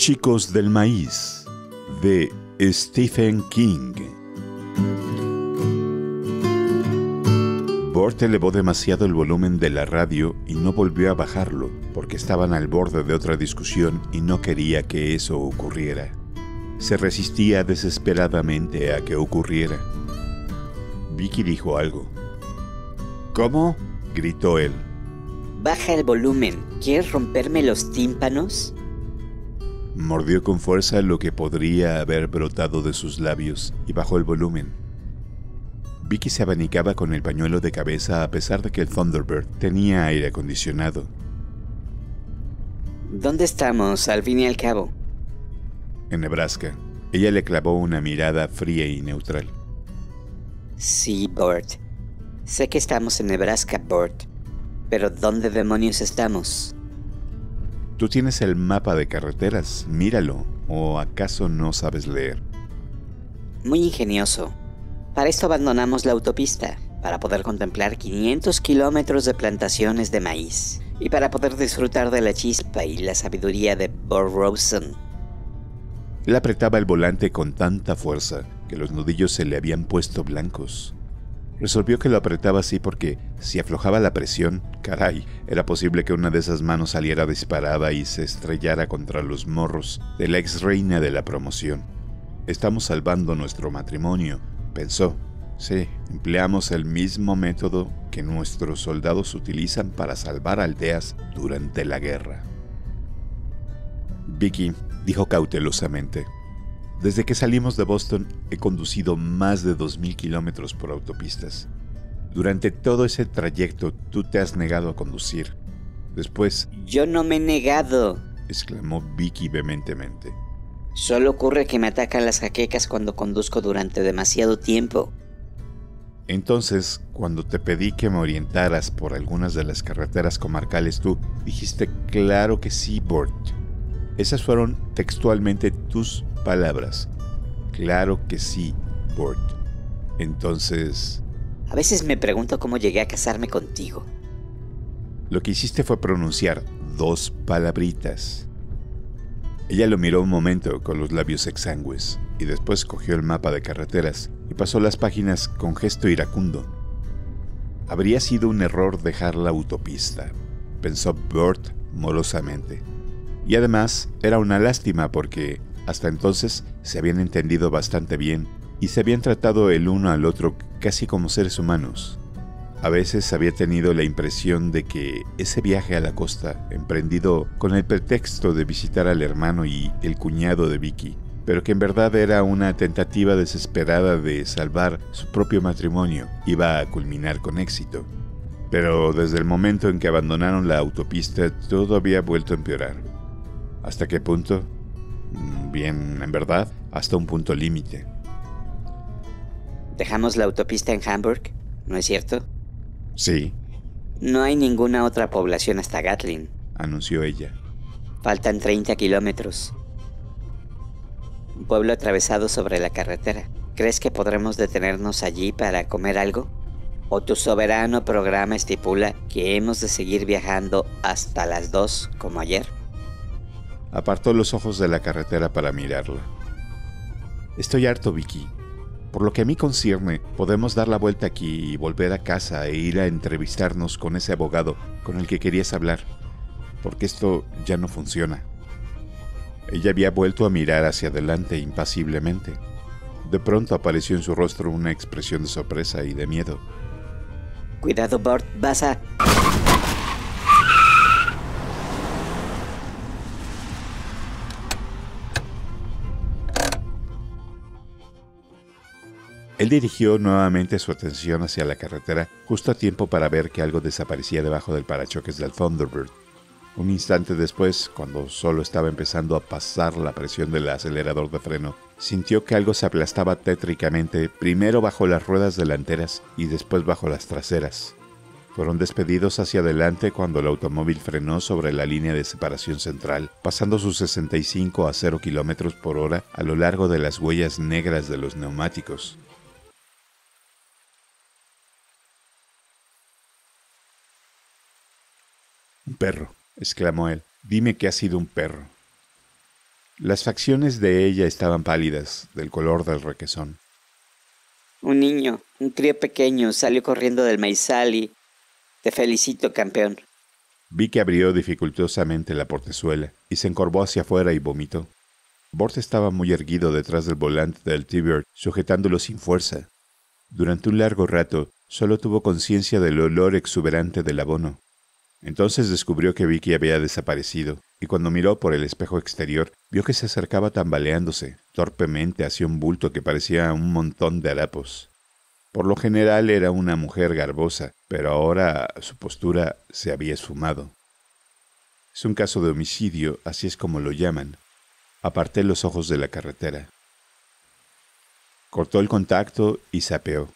Chicos del Maíz de Stephen King. Bort elevó demasiado el volumen de la radio y no volvió a bajarlo porque estaban al borde de otra discusión y no quería que eso ocurriera. Se resistía desesperadamente a que ocurriera. Vicky dijo algo. ¿Cómo? gritó él. Baja el volumen. ¿Quieres romperme los tímpanos? Mordió con fuerza lo que podría haber brotado de sus labios y bajó el volumen. Vicky se abanicaba con el pañuelo de cabeza a pesar de que el Thunderbird tenía aire acondicionado. ¿Dónde estamos, al fin y al cabo? En Nebraska. Ella le clavó una mirada fría y neutral. Sí, Bort. Sé que estamos en Nebraska, Bort. Pero ¿dónde demonios estamos? Tú tienes el mapa de carreteras, míralo, o acaso no sabes leer. Muy ingenioso. Para esto abandonamos la autopista, para poder contemplar 500 kilómetros de plantaciones de maíz, y para poder disfrutar de la chispa y la sabiduría de Borrosen. Él apretaba el volante con tanta fuerza que los nudillos se le habían puesto blancos. Resolvió que lo apretaba así porque si aflojaba la presión, caray, era posible que una de esas manos saliera disparada y se estrellara contra los morros de la ex reina de la promoción. Estamos salvando nuestro matrimonio, pensó. Sí, empleamos el mismo método que nuestros soldados utilizan para salvar aldeas durante la guerra. Vicky dijo cautelosamente, desde que salimos de Boston he conducido más de 2.000 kilómetros por autopistas. Durante todo ese trayecto tú te has negado a conducir. Después... Yo no me he negado, exclamó Vicky vehementemente. Solo ocurre que me atacan las jaquecas cuando conduzco durante demasiado tiempo. Entonces, cuando te pedí que me orientaras por algunas de las carreteras comarcales, tú dijiste claro que sí, Burt. Esas fueron textualmente tus palabras. Claro que sí, Burt. Entonces... A veces me pregunto cómo llegué a casarme contigo. Lo que hiciste fue pronunciar dos palabritas. Ella lo miró un momento con los labios exangües y después cogió el mapa de carreteras y pasó las páginas con gesto iracundo. Habría sido un error dejar la autopista, pensó Burt morosamente. Y además era una lástima porque hasta entonces se habían entendido bastante bien y se habían tratado el uno al otro casi como seres humanos. A veces había tenido la impresión de que ese viaje a la costa, emprendido con el pretexto de visitar al hermano y el cuñado de Vicky, pero que en verdad era una tentativa desesperada de salvar su propio matrimonio, iba a culminar con éxito. Pero desde el momento en que abandonaron la autopista todo había vuelto a empeorar. ¿Hasta qué punto? bien en verdad, hasta un punto límite. Dejamos la autopista en Hamburg, ¿no es cierto? Sí. No hay ninguna otra población hasta Gatlin, anunció ella. Faltan 30 kilómetros. Un pueblo atravesado sobre la carretera. ¿Crees que podremos detenernos allí para comer algo? ¿O tu soberano programa estipula que hemos de seguir viajando hasta las 2 como ayer? apartó los ojos de la carretera para mirarla. Estoy harto, Vicky. Por lo que a mí concierne, podemos dar la vuelta aquí y volver a casa e ir a entrevistarnos con ese abogado con el que querías hablar, porque esto ya no funciona. Ella había vuelto a mirar hacia adelante impasiblemente. De pronto apareció en su rostro una expresión de sorpresa y de miedo. Cuidado, Bart, vas a... Él dirigió nuevamente su atención hacia la carretera justo a tiempo para ver que algo desaparecía debajo del parachoques del Thunderbird. Un instante después, cuando solo estaba empezando a pasar la presión del acelerador de freno, sintió que algo se aplastaba tétricamente, primero bajo las ruedas delanteras y después bajo las traseras. Fueron despedidos hacia adelante cuando el automóvil frenó sobre la línea de separación central, pasando sus 65 a 0 km por hora a lo largo de las huellas negras de los neumáticos. Un perro, exclamó él. Dime que ha sido un perro. Las facciones de ella estaban pálidas, del color del requesón. Un niño, un crío pequeño, salió corriendo del maizal y... Te felicito, campeón. Vi que abrió dificultosamente la portezuela y se encorvó hacia afuera y vomitó. Bort estaba muy erguido detrás del volante del t sujetándolo sin fuerza. Durante un largo rato, solo tuvo conciencia del olor exuberante del abono. Entonces descubrió que Vicky había desaparecido, y cuando miró por el espejo exterior, vio que se acercaba tambaleándose, torpemente hacia un bulto que parecía un montón de harapos. Por lo general era una mujer garbosa, pero ahora su postura se había esfumado. Es un caso de homicidio, así es como lo llaman. Aparté los ojos de la carretera. Cortó el contacto y sapeó.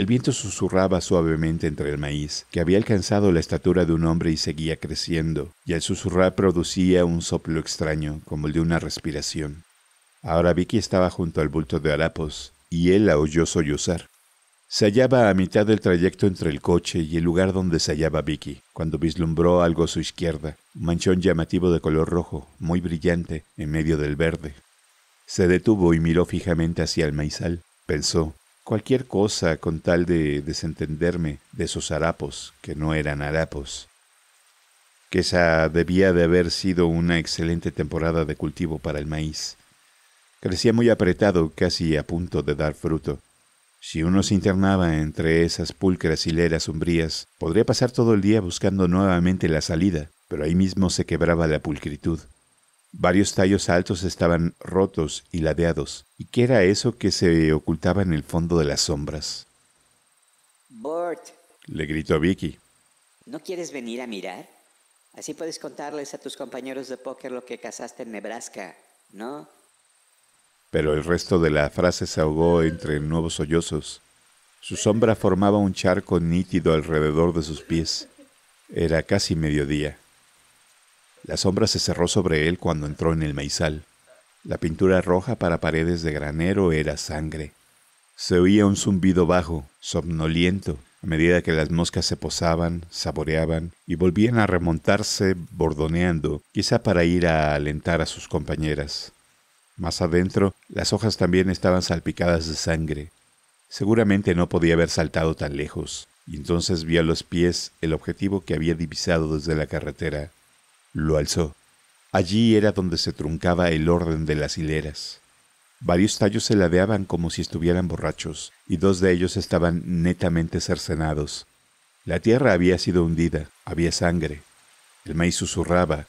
El viento susurraba suavemente entre el maíz, que había alcanzado la estatura de un hombre y seguía creciendo, y al susurrar producía un soplo extraño, como el de una respiración. Ahora Vicky estaba junto al bulto de harapos, y él la oyó sollozar. Se hallaba a mitad del trayecto entre el coche y el lugar donde se hallaba Vicky, cuando vislumbró algo a su izquierda, un manchón llamativo de color rojo, muy brillante, en medio del verde. Se detuvo y miró fijamente hacia el maizal. Pensó, cualquier cosa con tal de desentenderme de esos harapos que no eran harapos. Que esa debía de haber sido una excelente temporada de cultivo para el maíz. Crecía muy apretado, casi a punto de dar fruto. Si uno se internaba entre esas pulcras hileras sombrías, podría pasar todo el día buscando nuevamente la salida, pero ahí mismo se quebraba la pulcritud. Varios tallos altos estaban rotos y ladeados. ¿Y qué era eso que se ocultaba en el fondo de las sombras? Bort Le gritó Vicky. ¿No quieres venir a mirar? Así puedes contarles a tus compañeros de póker lo que cazaste en Nebraska, ¿no? Pero el resto de la frase se ahogó entre nuevos sollozos. Su sombra formaba un charco nítido alrededor de sus pies. Era casi mediodía. La sombra se cerró sobre él cuando entró en el maizal. La pintura roja para paredes de granero era sangre. Se oía un zumbido bajo, somnoliento, a medida que las moscas se posaban, saboreaban y volvían a remontarse bordoneando, quizá para ir a alentar a sus compañeras. Más adentro, las hojas también estaban salpicadas de sangre. Seguramente no podía haber saltado tan lejos, y entonces vi a los pies el objetivo que había divisado desde la carretera. Lo alzó. Allí era donde se truncaba el orden de las hileras. Varios tallos se ladeaban como si estuvieran borrachos, y dos de ellos estaban netamente cercenados. La tierra había sido hundida, había sangre. El maíz susurraba.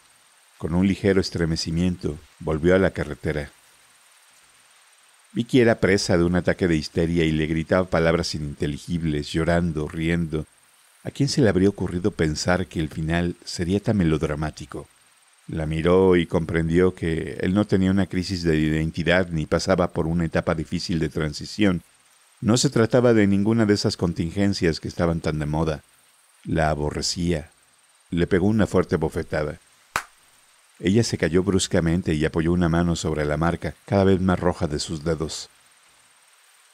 Con un ligero estremecimiento, volvió a la carretera. Vicky era presa de un ataque de histeria y le gritaba palabras ininteligibles, llorando, riendo, ¿A quién se le habría ocurrido pensar que el final sería tan melodramático? La miró y comprendió que él no tenía una crisis de identidad ni pasaba por una etapa difícil de transición. No se trataba de ninguna de esas contingencias que estaban tan de moda. La aborrecía. Le pegó una fuerte bofetada. Ella se cayó bruscamente y apoyó una mano sobre la marca, cada vez más roja de sus dedos.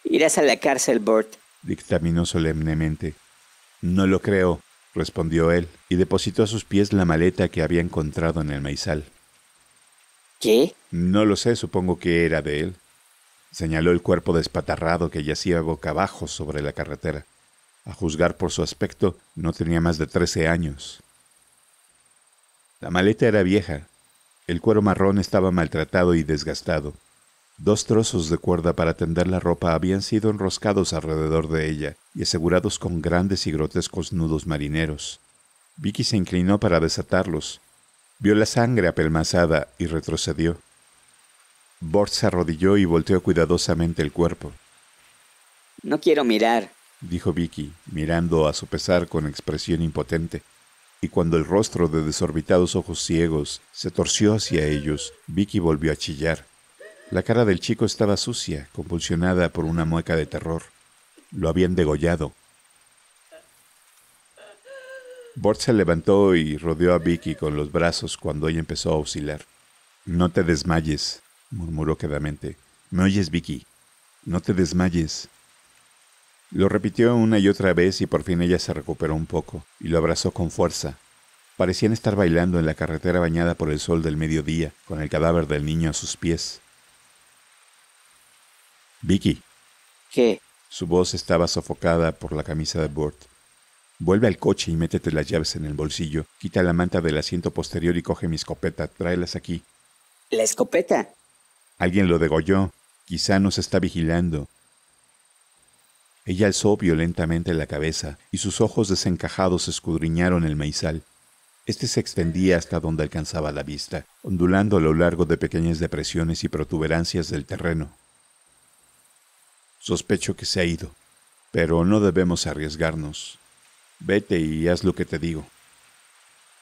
Irás a la cárcel, Bort, dictaminó solemnemente. No lo creo, respondió él, y depositó a sus pies la maleta que había encontrado en el maizal. ¿Qué? No lo sé, supongo que era de él. Señaló el cuerpo despatarrado que yacía boca abajo sobre la carretera. A juzgar por su aspecto, no tenía más de trece años. La maleta era vieja. El cuero marrón estaba maltratado y desgastado. Dos trozos de cuerda para tender la ropa habían sido enroscados alrededor de ella y asegurados con grandes y grotescos nudos marineros. Vicky se inclinó para desatarlos. Vio la sangre apelmazada y retrocedió. Bort se arrodilló y volteó cuidadosamente el cuerpo. No quiero mirar, dijo Vicky, mirando a su pesar con expresión impotente. Y cuando el rostro de desorbitados ojos ciegos se torció hacia ellos, Vicky volvió a chillar. La cara del chico estaba sucia, convulsionada por una mueca de terror. Lo habían degollado. Bort se levantó y rodeó a Vicky con los brazos cuando ella empezó a oscilar. No te desmayes, murmuró quedamente. ¿Me oyes, Vicky? No te desmayes. Lo repitió una y otra vez y por fin ella se recuperó un poco y lo abrazó con fuerza. Parecían estar bailando en la carretera bañada por el sol del mediodía, con el cadáver del niño a sus pies. Vicky. ¿Qué? Su voz estaba sofocada por la camisa de Bord. Vuelve al coche y métete las llaves en el bolsillo, quita la manta del asiento posterior y coge mi escopeta, tráelas aquí. ¿La escopeta? Alguien lo degolló. Quizá nos está vigilando. Ella alzó violentamente la cabeza y sus ojos desencajados escudriñaron el maizal. Este se extendía hasta donde alcanzaba la vista, ondulando a lo largo de pequeñas depresiones y protuberancias del terreno. Sospecho que se ha ido, pero no debemos arriesgarnos. Vete y haz lo que te digo.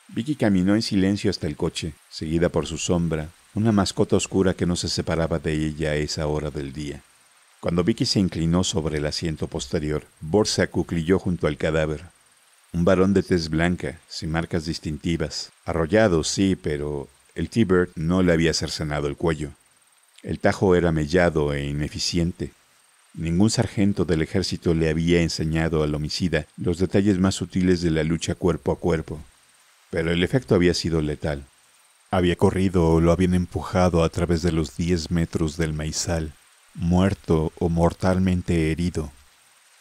Vicky caminó en silencio hasta el coche, seguida por su sombra, una mascota oscura que no se separaba de ella a esa hora del día. Cuando Vicky se inclinó sobre el asiento posterior, Borsa se acuclilló junto al cadáver. Un varón de tez blanca, sin marcas distintivas. Arrollado, sí, pero el T-Bird no le había cercenado el cuello. El tajo era mellado e ineficiente, Ningún sargento del ejército le había enseñado al homicida los detalles más sutiles de la lucha cuerpo a cuerpo, pero el efecto había sido letal. Había corrido o lo habían empujado a través de los 10 metros del maizal, muerto o mortalmente herido,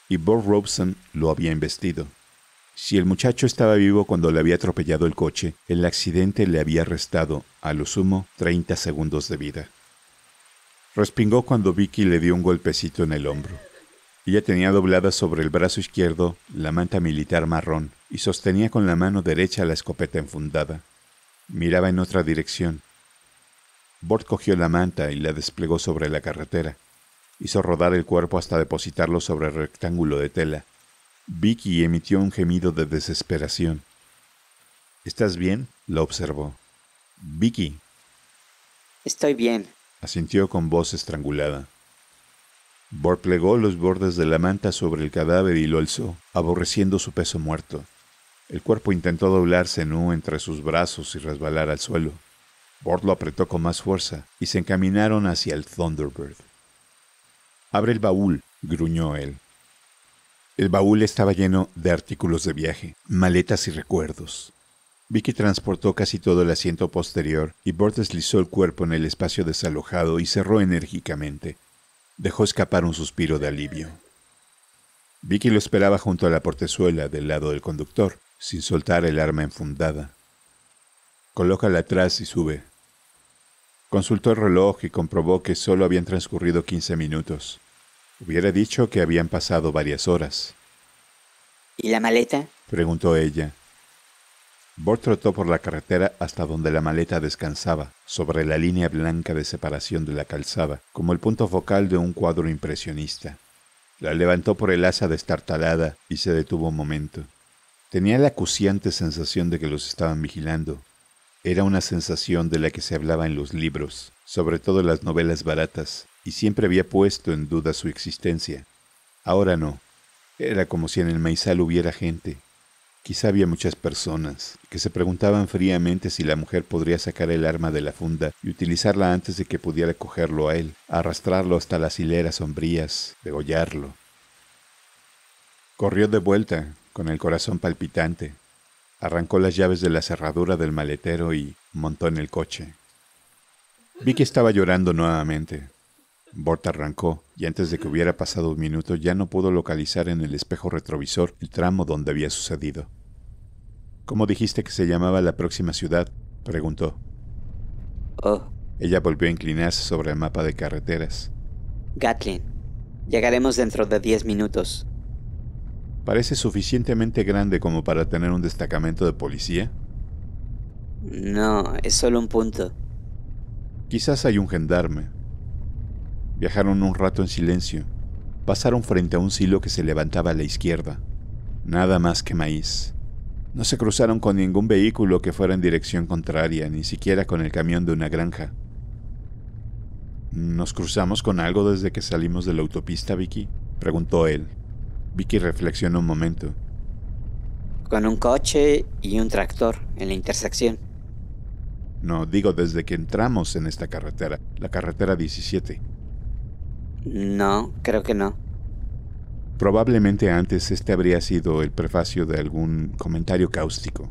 y Bob Robson lo había embestido. Si el muchacho estaba vivo cuando le había atropellado el coche, el accidente le había restado, a lo sumo, 30 segundos de vida. Respingó cuando Vicky le dio un golpecito en el hombro. Ella tenía doblada sobre el brazo izquierdo la manta militar marrón y sostenía con la mano derecha la escopeta enfundada. Miraba en otra dirección. Bort cogió la manta y la desplegó sobre la carretera. Hizo rodar el cuerpo hasta depositarlo sobre el rectángulo de tela. Vicky emitió un gemido de desesperación. ¿Estás bien? la observó. Vicky. Estoy bien, asintió con voz estrangulada. Bor plegó los bordes de la manta sobre el cadáver y lo alzó, aborreciendo su peso muerto. El cuerpo intentó doblarse en U entre sus brazos y resbalar al suelo. Bort lo apretó con más fuerza y se encaminaron hacia el Thunderbird. Abre el baúl, gruñó él. El baúl estaba lleno de artículos de viaje, maletas y recuerdos. Vicky transportó casi todo el asiento posterior y Bort deslizó el cuerpo en el espacio desalojado y cerró enérgicamente. Dejó escapar un suspiro de alivio. Vicky lo esperaba junto a la portezuela del lado del conductor, sin soltar el arma enfundada. Colócala atrás y sube. Consultó el reloj y comprobó que solo habían transcurrido 15 minutos. Hubiera dicho que habían pasado varias horas. ¿Y la maleta? preguntó ella. Bort trotó por la carretera hasta donde la maleta descansaba, sobre la línea blanca de separación de la calzada, como el punto focal de un cuadro impresionista. La levantó por el asa destartalada y se detuvo un momento. Tenía la acuciante sensación de que los estaban vigilando. Era una sensación de la que se hablaba en los libros, sobre todo en las novelas baratas, y siempre había puesto en duda su existencia. Ahora no. Era como si en el maizal hubiera gente, Quizá había muchas personas que se preguntaban fríamente si la mujer podría sacar el arma de la funda y utilizarla antes de que pudiera cogerlo a él, arrastrarlo hasta las hileras sombrías, degollarlo. Corrió de vuelta, con el corazón palpitante. Arrancó las llaves de la cerradura del maletero y montó en el coche. Vi que estaba llorando nuevamente. Bort arrancó, y antes de que hubiera pasado un minuto ya no pudo localizar en el espejo retrovisor el tramo donde había sucedido. ¿Cómo dijiste que se llamaba la próxima ciudad? preguntó. Oh. Ella volvió a inclinarse sobre el mapa de carreteras. Gatlin. Llegaremos dentro de diez minutos. ¿Parece suficientemente grande como para tener un destacamento de policía? No, es solo un punto. Quizás hay un gendarme, Viajaron un rato en silencio. Pasaron frente a un silo que se levantaba a la izquierda. Nada más que maíz. No se cruzaron con ningún vehículo que fuera en dirección contraria, ni siquiera con el camión de una granja. ¿Nos cruzamos con algo desde que salimos de la autopista, Vicky? preguntó él. Vicky reflexionó un momento. Con un coche y un tractor en la intersección. No, digo desde que entramos en esta carretera, la carretera 17. No, creo que no. Probablemente antes este habría sido el prefacio de algún comentario cáustico.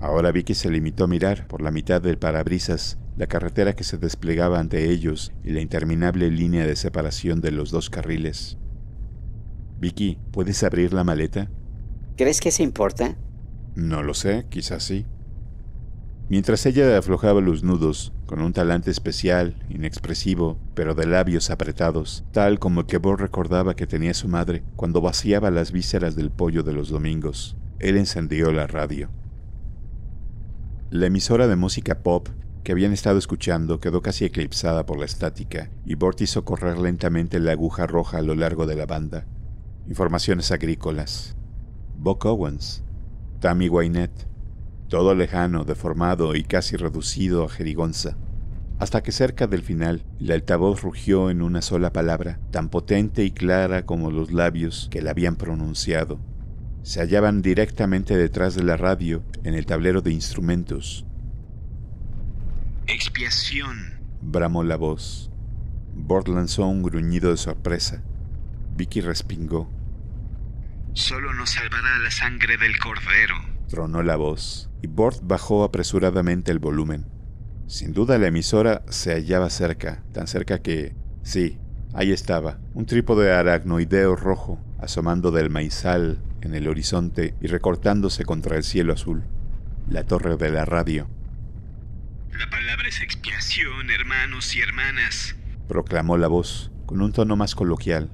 Ahora Vicky se limitó a mirar por la mitad del parabrisas la carretera que se desplegaba ante ellos y la interminable línea de separación de los dos carriles. Vicky, ¿puedes abrir la maleta? ¿Crees que se importa? No lo sé, quizás sí. Mientras ella aflojaba los nudos, con un talante especial, inexpresivo, pero de labios apretados, tal como el que Bort recordaba que tenía su madre cuando vaciaba las vísceras del pollo de los domingos. Él encendió la radio. La emisora de música pop que habían estado escuchando quedó casi eclipsada por la estática y Bort hizo correr lentamente la aguja roja a lo largo de la banda. Informaciones agrícolas. Buck Owens, Tammy Wynette, todo lejano, deformado y casi reducido a jerigonza. Hasta que cerca del final, la altavoz rugió en una sola palabra, tan potente y clara como los labios que la habían pronunciado. Se hallaban directamente detrás de la radio, en el tablero de instrumentos. Expiación, bramó la voz. Bord lanzó un gruñido de sorpresa. Vicky respingó. Solo nos salvará la sangre del cordero. Tronó la voz, y Bord bajó apresuradamente el volumen. Sin duda la emisora se hallaba cerca, tan cerca que... Sí, ahí estaba, un trípode aracnoideo rojo, asomando del maizal en el horizonte y recortándose contra el cielo azul. La torre de la radio. La palabra es expiación, hermanos y hermanas, proclamó la voz, con un tono más coloquial.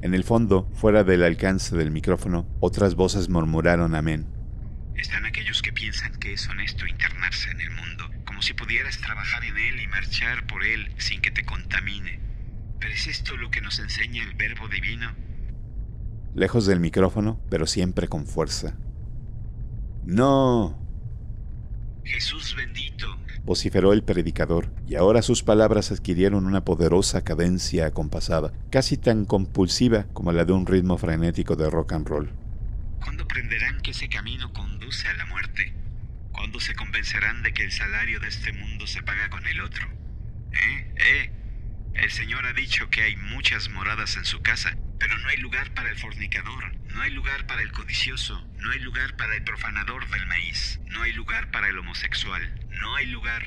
En el fondo, fuera del alcance del micrófono, otras voces murmuraron amén. Están aquellos que piensan que es honesto internarse en el mundo, como si pudieras trabajar en él y marchar por él sin que te contamine. ¿Pero es esto lo que nos enseña el verbo divino? Lejos del micrófono, pero siempre con fuerza. No. Jesús bendito. vociferó el predicador, y ahora sus palabras adquirieron una poderosa cadencia acompasada, casi tan compulsiva como la de un ritmo frenético de rock and roll. ¿Cuándo aprenderán que ese camino conduce a la muerte? ¿Cuándo se convencerán de que el salario de este mundo se paga con el otro? ¿Eh? ¿Eh? El Señor ha dicho que hay muchas moradas en su casa, pero no hay lugar para el fornicador, no hay lugar para el codicioso, no hay lugar para el profanador del maíz, no hay lugar para el homosexual, no hay lugar.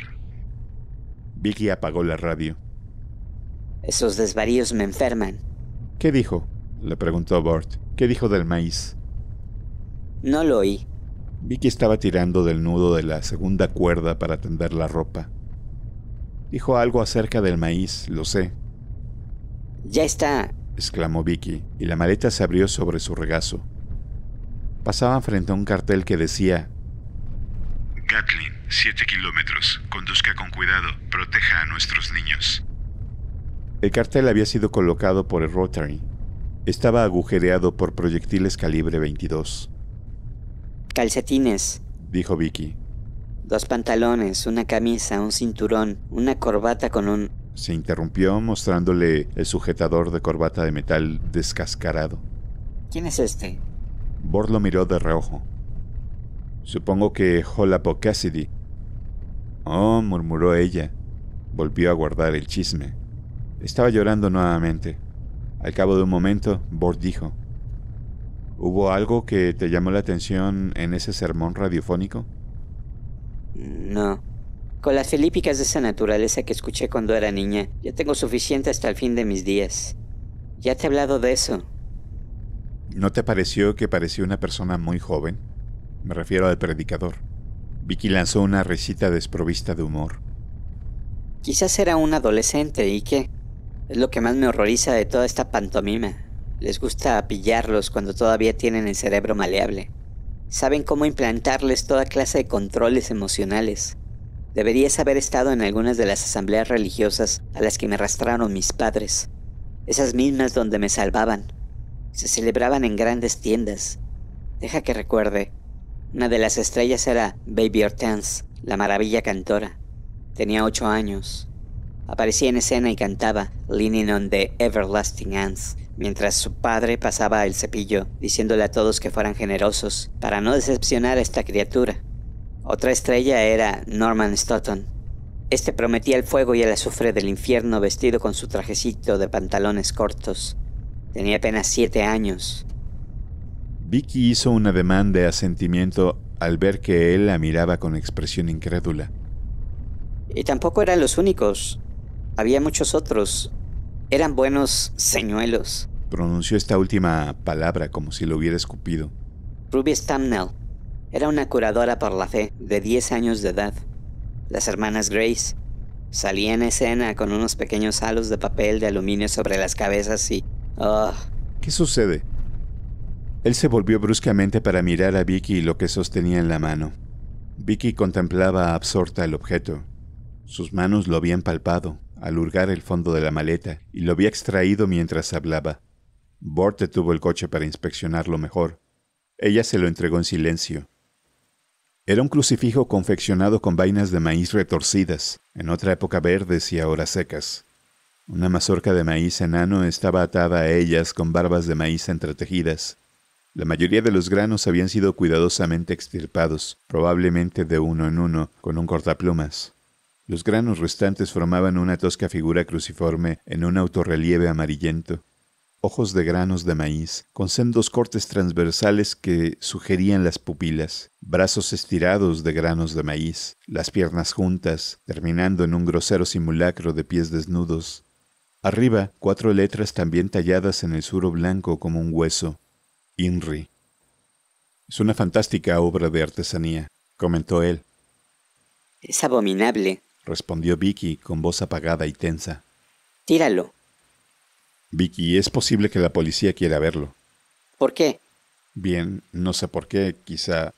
Vicky apagó la radio. Esos desvaríos me enferman. ¿Qué dijo? le preguntó Bort. ¿Qué dijo del maíz? No lo oí. Vicky estaba tirando del nudo de la segunda cuerda para tender la ropa. Dijo algo acerca del maíz, lo sé. Ya está, exclamó Vicky, y la maleta se abrió sobre su regazo. Pasaban frente a un cartel que decía... Gatlin, 7 kilómetros. Conduzca con cuidado. Proteja a nuestros niños. El cartel había sido colocado por el Rotary. Estaba agujereado por proyectiles calibre 22 calcetines, dijo Vicky. Dos pantalones, una camisa, un cinturón, una corbata con un... Se interrumpió mostrándole el sujetador de corbata de metal descascarado. ¿Quién es este? Bord lo miró de reojo. Supongo que Jolapo Cassidy. Oh, murmuró ella. Volvió a guardar el chisme. Estaba llorando nuevamente. Al cabo de un momento, Bord dijo, ¿Hubo algo que te llamó la atención en ese sermón radiofónico? No. Con las felípicas de esa naturaleza que escuché cuando era niña, ya tengo suficiente hasta el fin de mis días. Ya te he hablado de eso. ¿No te pareció que parecía una persona muy joven? Me refiero al predicador. Vicky lanzó una recita desprovista de humor. Quizás era un adolescente, ¿y que Es lo que más me horroriza de toda esta pantomima. Les gusta pillarlos cuando todavía tienen el cerebro maleable. Saben cómo implantarles toda clase de controles emocionales. Deberías haber estado en algunas de las asambleas religiosas a las que me arrastraron mis padres. Esas mismas donde me salvaban. Se celebraban en grandes tiendas. Deja que recuerde. Una de las estrellas era Baby Hortense, la maravilla cantora. Tenía ocho años. Aparecía en escena y cantaba Leaning on the Everlasting Ants mientras su padre pasaba el cepillo, diciéndole a todos que fueran generosos, para no decepcionar a esta criatura. Otra estrella era Norman Stoughton. Este prometía el fuego y el azufre del infierno vestido con su trajecito de pantalones cortos. Tenía apenas siete años. Vicky hizo un ademán de asentimiento al ver que él la miraba con expresión incrédula. Y tampoco eran los únicos. Había muchos otros, eran buenos señuelos. Pronunció esta última palabra como si lo hubiera escupido. Ruby Stamnell era una curadora por la fe de 10 años de edad. Las hermanas Grace salían en escena con unos pequeños halos de papel de aluminio sobre las cabezas y... Oh. ¿Qué sucede? Él se volvió bruscamente para mirar a Vicky y lo que sostenía en la mano. Vicky contemplaba absorta el objeto. Sus manos lo habían palpado, al el fondo de la maleta y lo había extraído mientras hablaba. Borte tuvo el coche para inspeccionarlo mejor. Ella se lo entregó en silencio. Era un crucifijo confeccionado con vainas de maíz retorcidas, en otra época verdes y ahora secas. Una mazorca de maíz enano estaba atada a ellas con barbas de maíz entretejidas. La mayoría de los granos habían sido cuidadosamente extirpados, probablemente de uno en uno, con un cortaplumas. Los granos restantes formaban una tosca figura cruciforme en un autorrelieve amarillento. Ojos de granos de maíz, con sendos cortes transversales que sugerían las pupilas, brazos estirados de granos de maíz, las piernas juntas, terminando en un grosero simulacro de pies desnudos. Arriba, cuatro letras también talladas en el suro blanco como un hueso. INRI. Es una fantástica obra de artesanía, comentó él. Es abominable, respondió Vicky con voz apagada y tensa. Tíralo. Vicky, es posible que la policía quiera verlo. ¿Por qué? Bien, no sé por qué, quizá...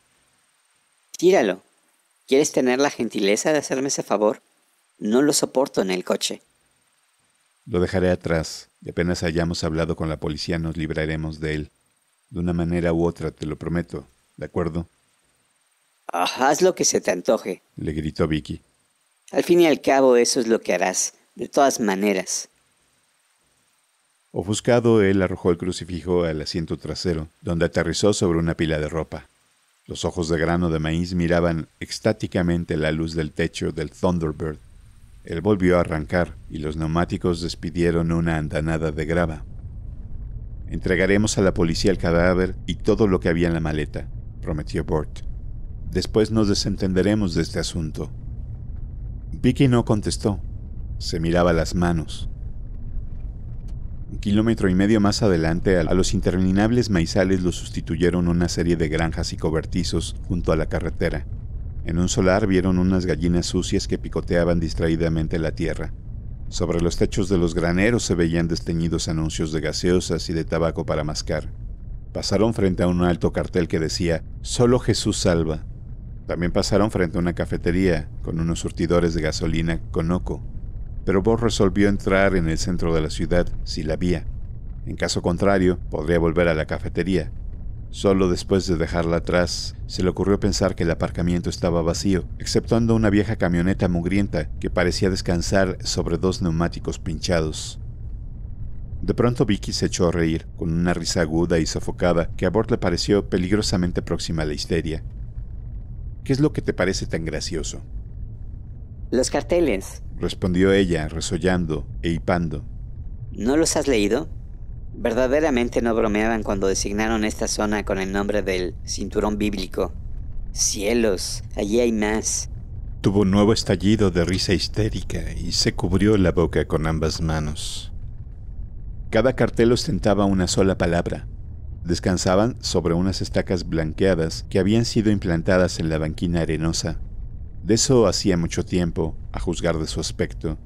Tíralo. ¿Quieres tener la gentileza de hacerme ese favor? No lo soporto en el coche. Lo dejaré atrás, y apenas hayamos hablado con la policía nos libraremos de él. De una manera u otra, te lo prometo, ¿de acuerdo? Ah, haz lo que se te antoje, le gritó Vicky. Al fin y al cabo eso es lo que harás, de todas maneras. Ofuscado, él arrojó el crucifijo al asiento trasero, donde aterrizó sobre una pila de ropa. Los ojos de grano de maíz miraban extáticamente la luz del techo del Thunderbird. Él volvió a arrancar y los neumáticos despidieron una andanada de grava. Entregaremos a la policía el cadáver y todo lo que había en la maleta, prometió Bort. Después nos desentenderemos de este asunto. Vicky no contestó. Se miraba las manos. Un kilómetro y medio más adelante, a los interminables maizales lo sustituyeron una serie de granjas y cobertizos junto a la carretera. En un solar vieron unas gallinas sucias que picoteaban distraídamente la tierra. Sobre los techos de los graneros se veían desteñidos anuncios de gaseosas y de tabaco para mascar. Pasaron frente a un alto cartel que decía, Solo Jesús salva, también pasaron frente a una cafetería con unos surtidores de gasolina con oco. pero Bob resolvió entrar en el centro de la ciudad si la vía. En caso contrario, podría volver a la cafetería. Solo después de dejarla atrás, se le ocurrió pensar que el aparcamiento estaba vacío, exceptuando una vieja camioneta mugrienta que parecía descansar sobre dos neumáticos pinchados. De pronto Vicky se echó a reír, con una risa aguda y sofocada que a Bob le pareció peligrosamente próxima a la histeria. ¿Qué es lo que te parece tan gracioso? Los carteles, respondió ella, resollando e hipando. ¿No los has leído? Verdaderamente no bromeaban cuando designaron esta zona con el nombre del cinturón bíblico. Cielos, allí hay más. Tuvo un nuevo estallido de risa histérica y se cubrió la boca con ambas manos. Cada cartel ostentaba una sola palabra, Descansaban sobre unas estacas blanqueadas que habían sido implantadas en la banquina arenosa. De eso hacía mucho tiempo, a juzgar de su aspecto.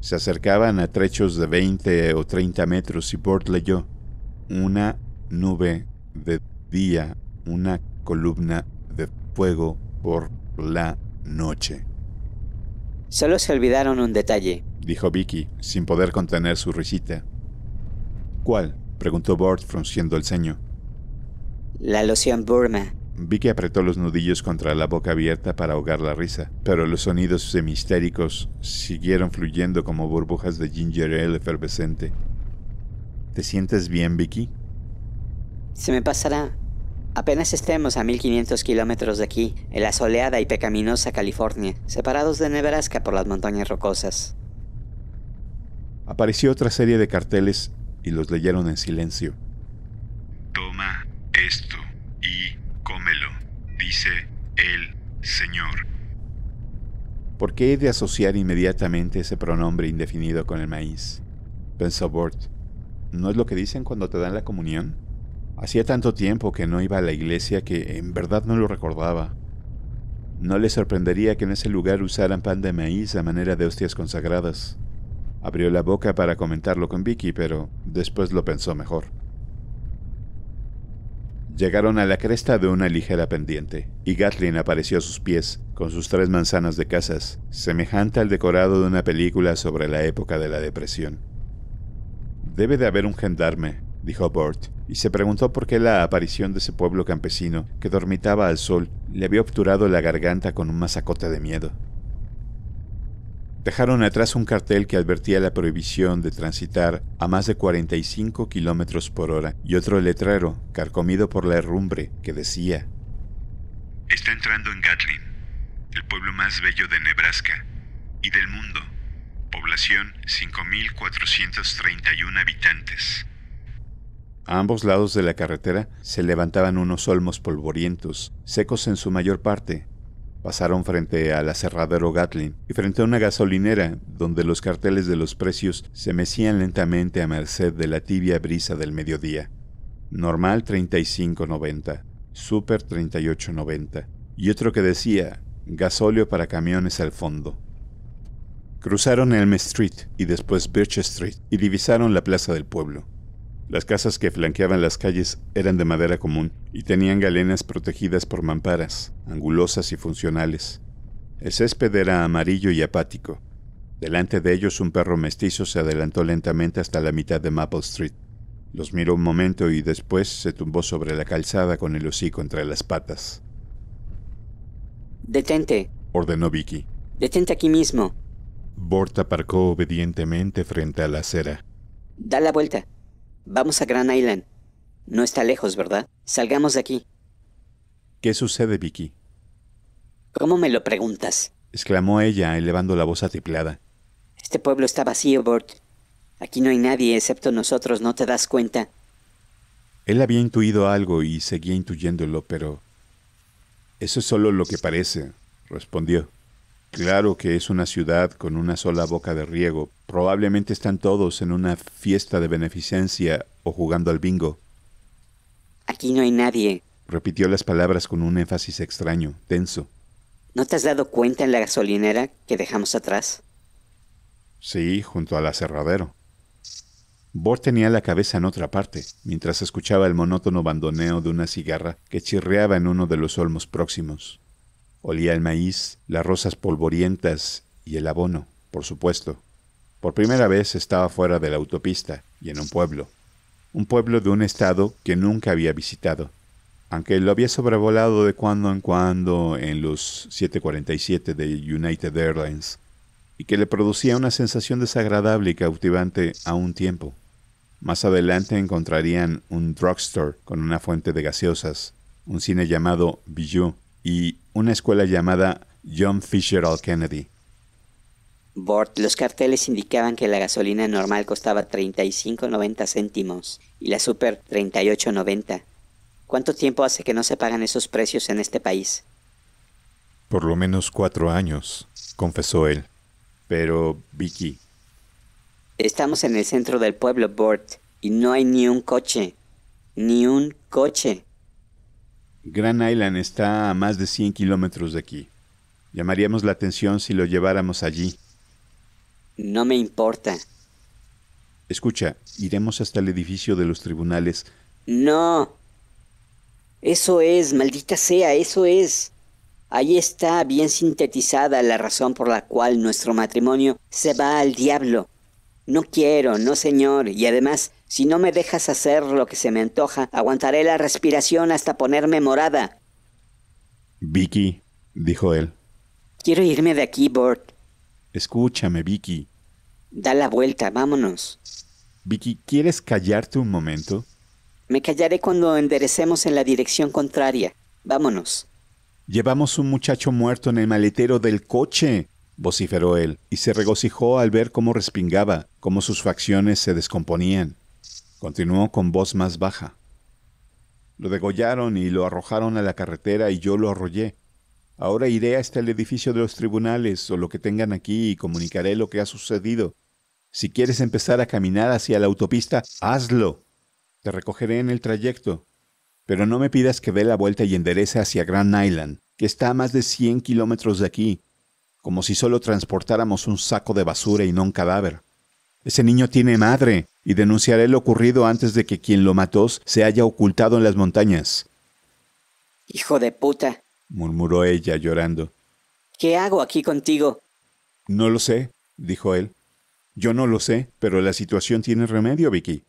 Se acercaban a trechos de 20 o 30 metros y Bort leyó una nube de día, una columna de fuego por la noche. Solo se olvidaron un detalle, dijo Vicky, sin poder contener su risita. ¿Cuál? Preguntó Bort frunciendo el ceño. La loción Burma. Vicky apretó los nudillos contra la boca abierta para ahogar la risa, pero los sonidos semistéricos siguieron fluyendo como burbujas de ginger ale efervescente. ¿Te sientes bien, Vicky? Se me pasará. Apenas estemos a 1500 kilómetros de aquí, en la soleada y pecaminosa California, separados de Nebraska por las montañas rocosas. Apareció otra serie de carteles y los leyeron en silencio. Toma esto y cómelo, dice el Señor. ¿Por qué he de asociar inmediatamente ese pronombre indefinido con el maíz? Pensó Bort. ¿No es lo que dicen cuando te dan la comunión? Hacía tanto tiempo que no iba a la iglesia que en verdad no lo recordaba. No le sorprendería que en ese lugar usaran pan de maíz a manera de hostias consagradas. Abrió la boca para comentarlo con Vicky, pero después lo pensó mejor. Llegaron a la cresta de una ligera pendiente, y Gatlin apareció a sus pies, con sus tres manzanas de casas, semejante al decorado de una película sobre la época de la Depresión. Debe de haber un gendarme, dijo Bort, y se preguntó por qué la aparición de ese pueblo campesino, que dormitaba al sol, le había obturado la garganta con un masacote de miedo dejaron atrás un cartel que advertía la prohibición de transitar a más de 45 kilómetros por hora y otro letrero, carcomido por la herrumbre, que decía: Está entrando en Gatlin, el pueblo más bello de Nebraska y del mundo. Población 5.431 habitantes. A ambos lados de la carretera se levantaban unos olmos polvorientos, secos en su mayor parte, Pasaron frente al aserradero Gatlin y frente a una gasolinera donde los carteles de los precios se mecían lentamente a merced de la tibia brisa del mediodía. Normal 35.90, Super 38.90 y otro que decía gasóleo para camiones al fondo. Cruzaron Elm Street y después Birch Street y divisaron la plaza del pueblo. Las casas que flanqueaban las calles eran de madera común y tenían galenas protegidas por mamparas, angulosas y funcionales. El césped era amarillo y apático. Delante de ellos un perro mestizo se adelantó lentamente hasta la mitad de Maple Street. Los miró un momento y después se tumbó sobre la calzada con el hocico entre las patas. Detente, ordenó Vicky. Detente aquí mismo. Bort aparcó obedientemente frente a la acera. Da la vuelta. Vamos a Grand Island. No está lejos, ¿verdad? Salgamos de aquí. ¿Qué sucede, Vicky? ¿Cómo me lo preguntas? exclamó ella, elevando la voz atiplada. Este pueblo está vacío, Bort. Aquí no hay nadie excepto nosotros, ¿no te das cuenta? Él había intuido algo y seguía intuyéndolo, pero... Eso es solo lo que parece, respondió. Claro que es una ciudad con una sola boca de riego. Probablemente están todos en una fiesta de beneficencia o jugando al bingo. Aquí no hay nadie. Repitió las palabras con un énfasis extraño, tenso. ¿No te has dado cuenta en la gasolinera que dejamos atrás? Sí, junto al aserradero. Bor tenía la cabeza en otra parte, mientras escuchaba el monótono bandoneo de una cigarra que chirriaba en uno de los olmos próximos. Olía el maíz, las rosas polvorientas y el abono, por supuesto. Por primera vez estaba fuera de la autopista y en un pueblo. Un pueblo de un estado que nunca había visitado, aunque lo había sobrevolado de cuando en cuando en los 747 de United Airlines, y que le producía una sensación desagradable y cautivante a un tiempo. Más adelante encontrarían un drugstore con una fuente de gaseosas, un cine llamado Bijou, y una escuela llamada John Fisher All Kennedy. Bort, los carteles indicaban que la gasolina normal costaba 35.90 céntimos y la super 38.90. ¿Cuánto tiempo hace que no se pagan esos precios en este país? Por lo menos cuatro años, confesó él. Pero, Vicky. Estamos en el centro del pueblo, Bort, y no hay ni un coche. Ni un coche. Gran Island está a más de 100 kilómetros de aquí. Llamaríamos la atención si lo lleváramos allí. No me importa. Escucha, iremos hasta el edificio de los tribunales. No. Eso es, maldita sea, eso es. Ahí está bien sintetizada la razón por la cual nuestro matrimonio se va al diablo. No quiero, no señor, y además si no me dejas hacer lo que se me antoja, aguantaré la respiración hasta ponerme morada. Vicky, dijo él. Quiero irme de aquí, Bort. Escúchame, Vicky. Da la vuelta, vámonos. Vicky, ¿quieres callarte un momento? Me callaré cuando enderecemos en la dirección contraria. Vámonos. Llevamos un muchacho muerto en el maletero del coche, vociferó él, y se regocijó al ver cómo respingaba, cómo sus facciones se descomponían. Continuó con voz más baja. Lo degollaron y lo arrojaron a la carretera y yo lo arrollé. Ahora iré hasta el edificio de los tribunales o lo que tengan aquí y comunicaré lo que ha sucedido. Si quieres empezar a caminar hacia la autopista, hazlo. Te recogeré en el trayecto. Pero no me pidas que dé la vuelta y enderece hacia Grand Island, que está a más de 100 kilómetros de aquí, como si solo transportáramos un saco de basura y no un cadáver. Ese niño tiene madre, y denunciaré lo ocurrido antes de que quien lo mató se haya ocultado en las montañas. Hijo de puta, murmuró ella llorando. ¿Qué hago aquí contigo? No lo sé, dijo él. Yo no lo sé, pero la situación tiene remedio, Vicky.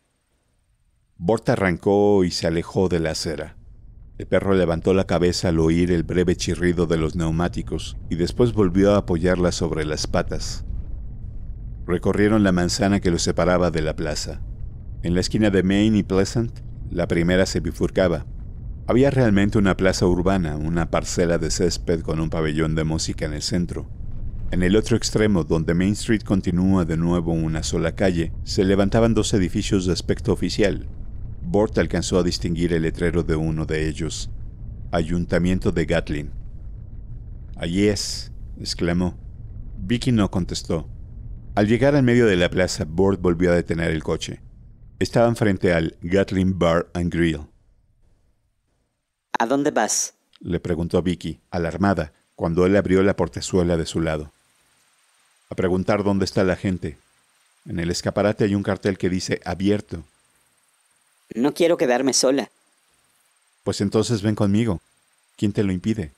Borta arrancó y se alejó de la acera. El perro levantó la cabeza al oír el breve chirrido de los neumáticos y después volvió a apoyarla sobre las patas recorrieron la manzana que los separaba de la plaza. En la esquina de Main y Pleasant, la primera se bifurcaba. Había realmente una plaza urbana, una parcela de césped con un pabellón de música en el centro. En el otro extremo, donde Main Street continúa de nuevo una sola calle, se levantaban dos edificios de aspecto oficial. Bort alcanzó a distinguir el letrero de uno de ellos, Ayuntamiento de Gatlin. Allí es, exclamó. Vicky no contestó. Al llegar al medio de la plaza, Bord volvió a detener el coche. Estaban frente al Gatlin Bar and Grill. ¿A dónde vas? le preguntó Vicky, alarmada, cuando él abrió la portezuela de su lado. A preguntar dónde está la gente. En el escaparate hay un cartel que dice abierto. No quiero quedarme sola. Pues entonces ven conmigo. ¿Quién te lo impide?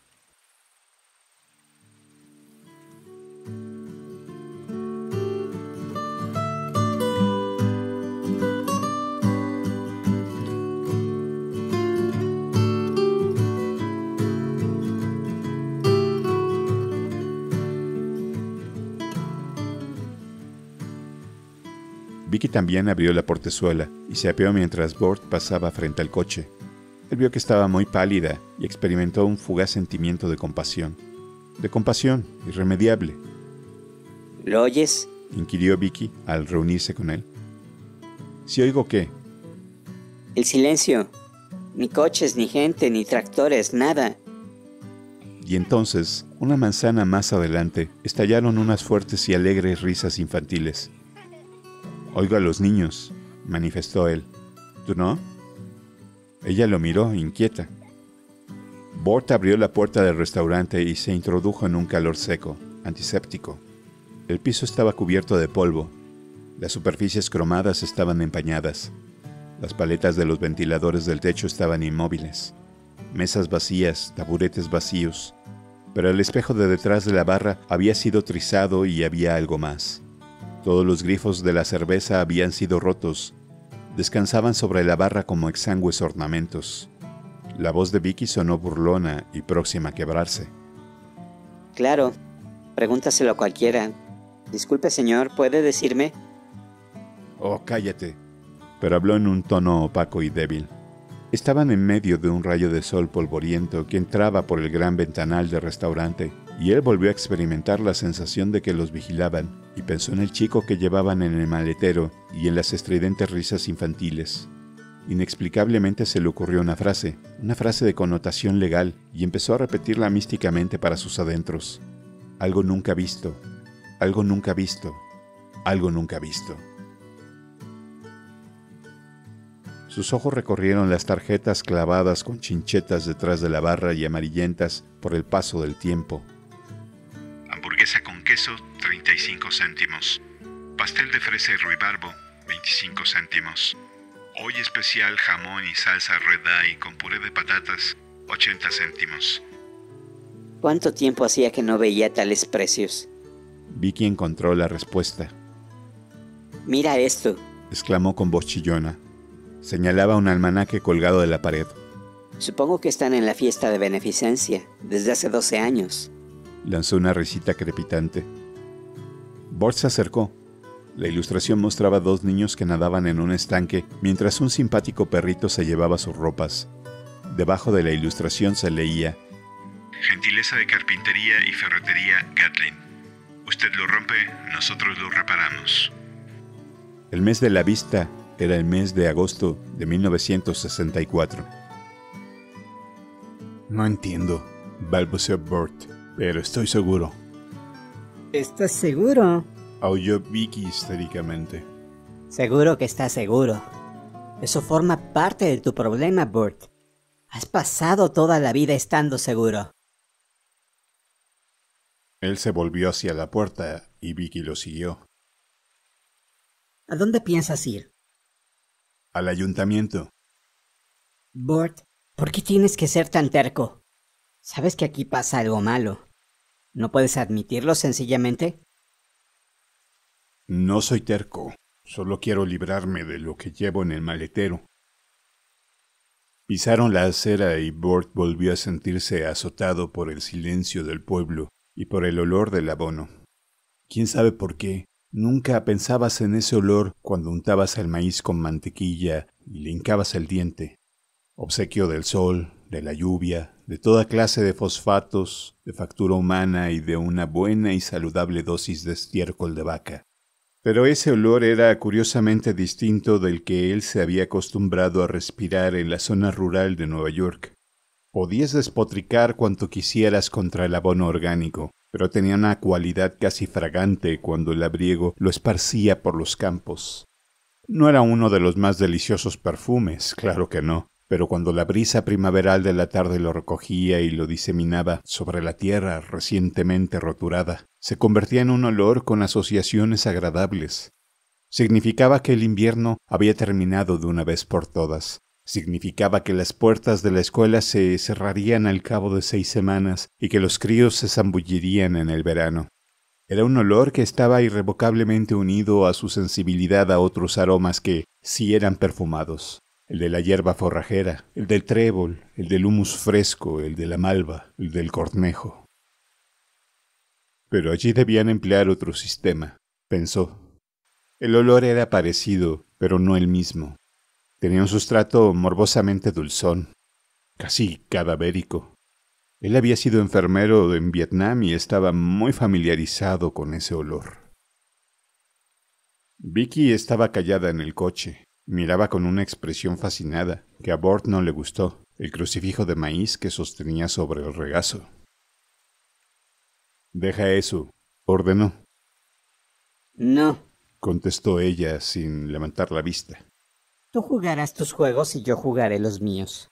Vicky también abrió la portezuela y se apeó mientras Bort pasaba frente al coche. Él vio que estaba muy pálida y experimentó un fugaz sentimiento de compasión. De compasión, irremediable. ¿Lo oyes? inquirió Vicky al reunirse con él. ¿Si oigo qué? El silencio. Ni coches, ni gente, ni tractores, nada. Y entonces, una manzana más adelante, estallaron unas fuertes y alegres risas infantiles. Oigo a los niños, manifestó él. ¿Tú no? Ella lo miró, inquieta. Bort abrió la puerta del restaurante y se introdujo en un calor seco, antiséptico. El piso estaba cubierto de polvo. Las superficies cromadas estaban empañadas. Las paletas de los ventiladores del techo estaban inmóviles. Mesas vacías, taburetes vacíos. Pero el espejo de detrás de la barra había sido trizado y había algo más. Todos los grifos de la cerveza habían sido rotos, descansaban sobre la barra como exangües ornamentos. La voz de Vicky sonó burlona y próxima a quebrarse. Claro, pregúntaselo a cualquiera. Disculpe, señor, ¿puede decirme? Oh, cállate. Pero habló en un tono opaco y débil. Estaban en medio de un rayo de sol polvoriento que entraba por el gran ventanal del restaurante y él volvió a experimentar la sensación de que los vigilaban, y pensó en el chico que llevaban en el maletero y en las estridentes risas infantiles. Inexplicablemente se le ocurrió una frase, una frase de connotación legal, y empezó a repetirla místicamente para sus adentros. Algo nunca visto, algo nunca visto, algo nunca visto. Sus ojos recorrieron las tarjetas clavadas con chinchetas detrás de la barra y amarillentas por el paso del tiempo, queso 35 céntimos. Pastel de fresa y ruibarbo 25 céntimos. Hoy especial jamón y salsa red y con puré de patatas 80 céntimos. ¿Cuánto tiempo hacía que no veía tales precios? Vicky encontró la respuesta. Mira esto, exclamó con voz chillona. Señalaba un almanaque colgado de la pared. Supongo que están en la fiesta de beneficencia, desde hace 12 años lanzó una risita crepitante. Bort se acercó. La ilustración mostraba dos niños que nadaban en un estanque mientras un simpático perrito se llevaba sus ropas. Debajo de la ilustración se leía Gentileza de Carpintería y Ferretería Gatlin. Usted lo rompe, nosotros lo reparamos. El mes de la vista era el mes de agosto de 1964. No entiendo, balbuceó Bort. Pero estoy seguro. ¿Estás seguro? Aulló Vicky histéricamente. Seguro que estás seguro. Eso forma parte de tu problema, Burt. Has pasado toda la vida estando seguro. Él se volvió hacia la puerta y Vicky lo siguió. ¿A dónde piensas ir? Al ayuntamiento. Burt, ¿por qué tienes que ser tan terco? Sabes que aquí pasa algo malo. ¿No puedes admitirlo sencillamente? No soy terco, solo quiero librarme de lo que llevo en el maletero. Pisaron la acera y Bort volvió a sentirse azotado por el silencio del pueblo y por el olor del abono. ¿Quién sabe por qué? Nunca pensabas en ese olor cuando untabas el maíz con mantequilla y le hincabas el diente. Obsequio del sol, de la lluvia, de toda clase de fosfatos, de factura humana y de una buena y saludable dosis de estiércol de vaca. Pero ese olor era curiosamente distinto del que él se había acostumbrado a respirar en la zona rural de Nueva York. Podías despotricar cuanto quisieras contra el abono orgánico, pero tenía una cualidad casi fragante cuando el abriego lo esparcía por los campos. No era uno de los más deliciosos perfumes, claro que no, pero cuando la brisa primaveral de la tarde lo recogía y lo diseminaba sobre la tierra recientemente roturada, se convertía en un olor con asociaciones agradables. Significaba que el invierno había terminado de una vez por todas. Significaba que las puertas de la escuela se cerrarían al cabo de seis semanas y que los críos se zambullirían en el verano. Era un olor que estaba irrevocablemente unido a su sensibilidad a otros aromas que sí eran perfumados, el de la hierba forrajera, el del trébol, el del humus fresco, el de la malva, el del cornejo. Pero allí debían emplear otro sistema, pensó. El olor era parecido, pero no el mismo. Tenía un sustrato morbosamente dulzón, casi cadavérico. Él había sido enfermero en Vietnam y estaba muy familiarizado con ese olor. Vicky estaba callada en el coche. Miraba con una expresión fascinada, que a Bort no le gustó, el crucifijo de maíz que sostenía sobre el regazo. Deja eso, ordenó. No, contestó ella sin levantar la vista. Tú jugarás tus juegos y yo jugaré los míos.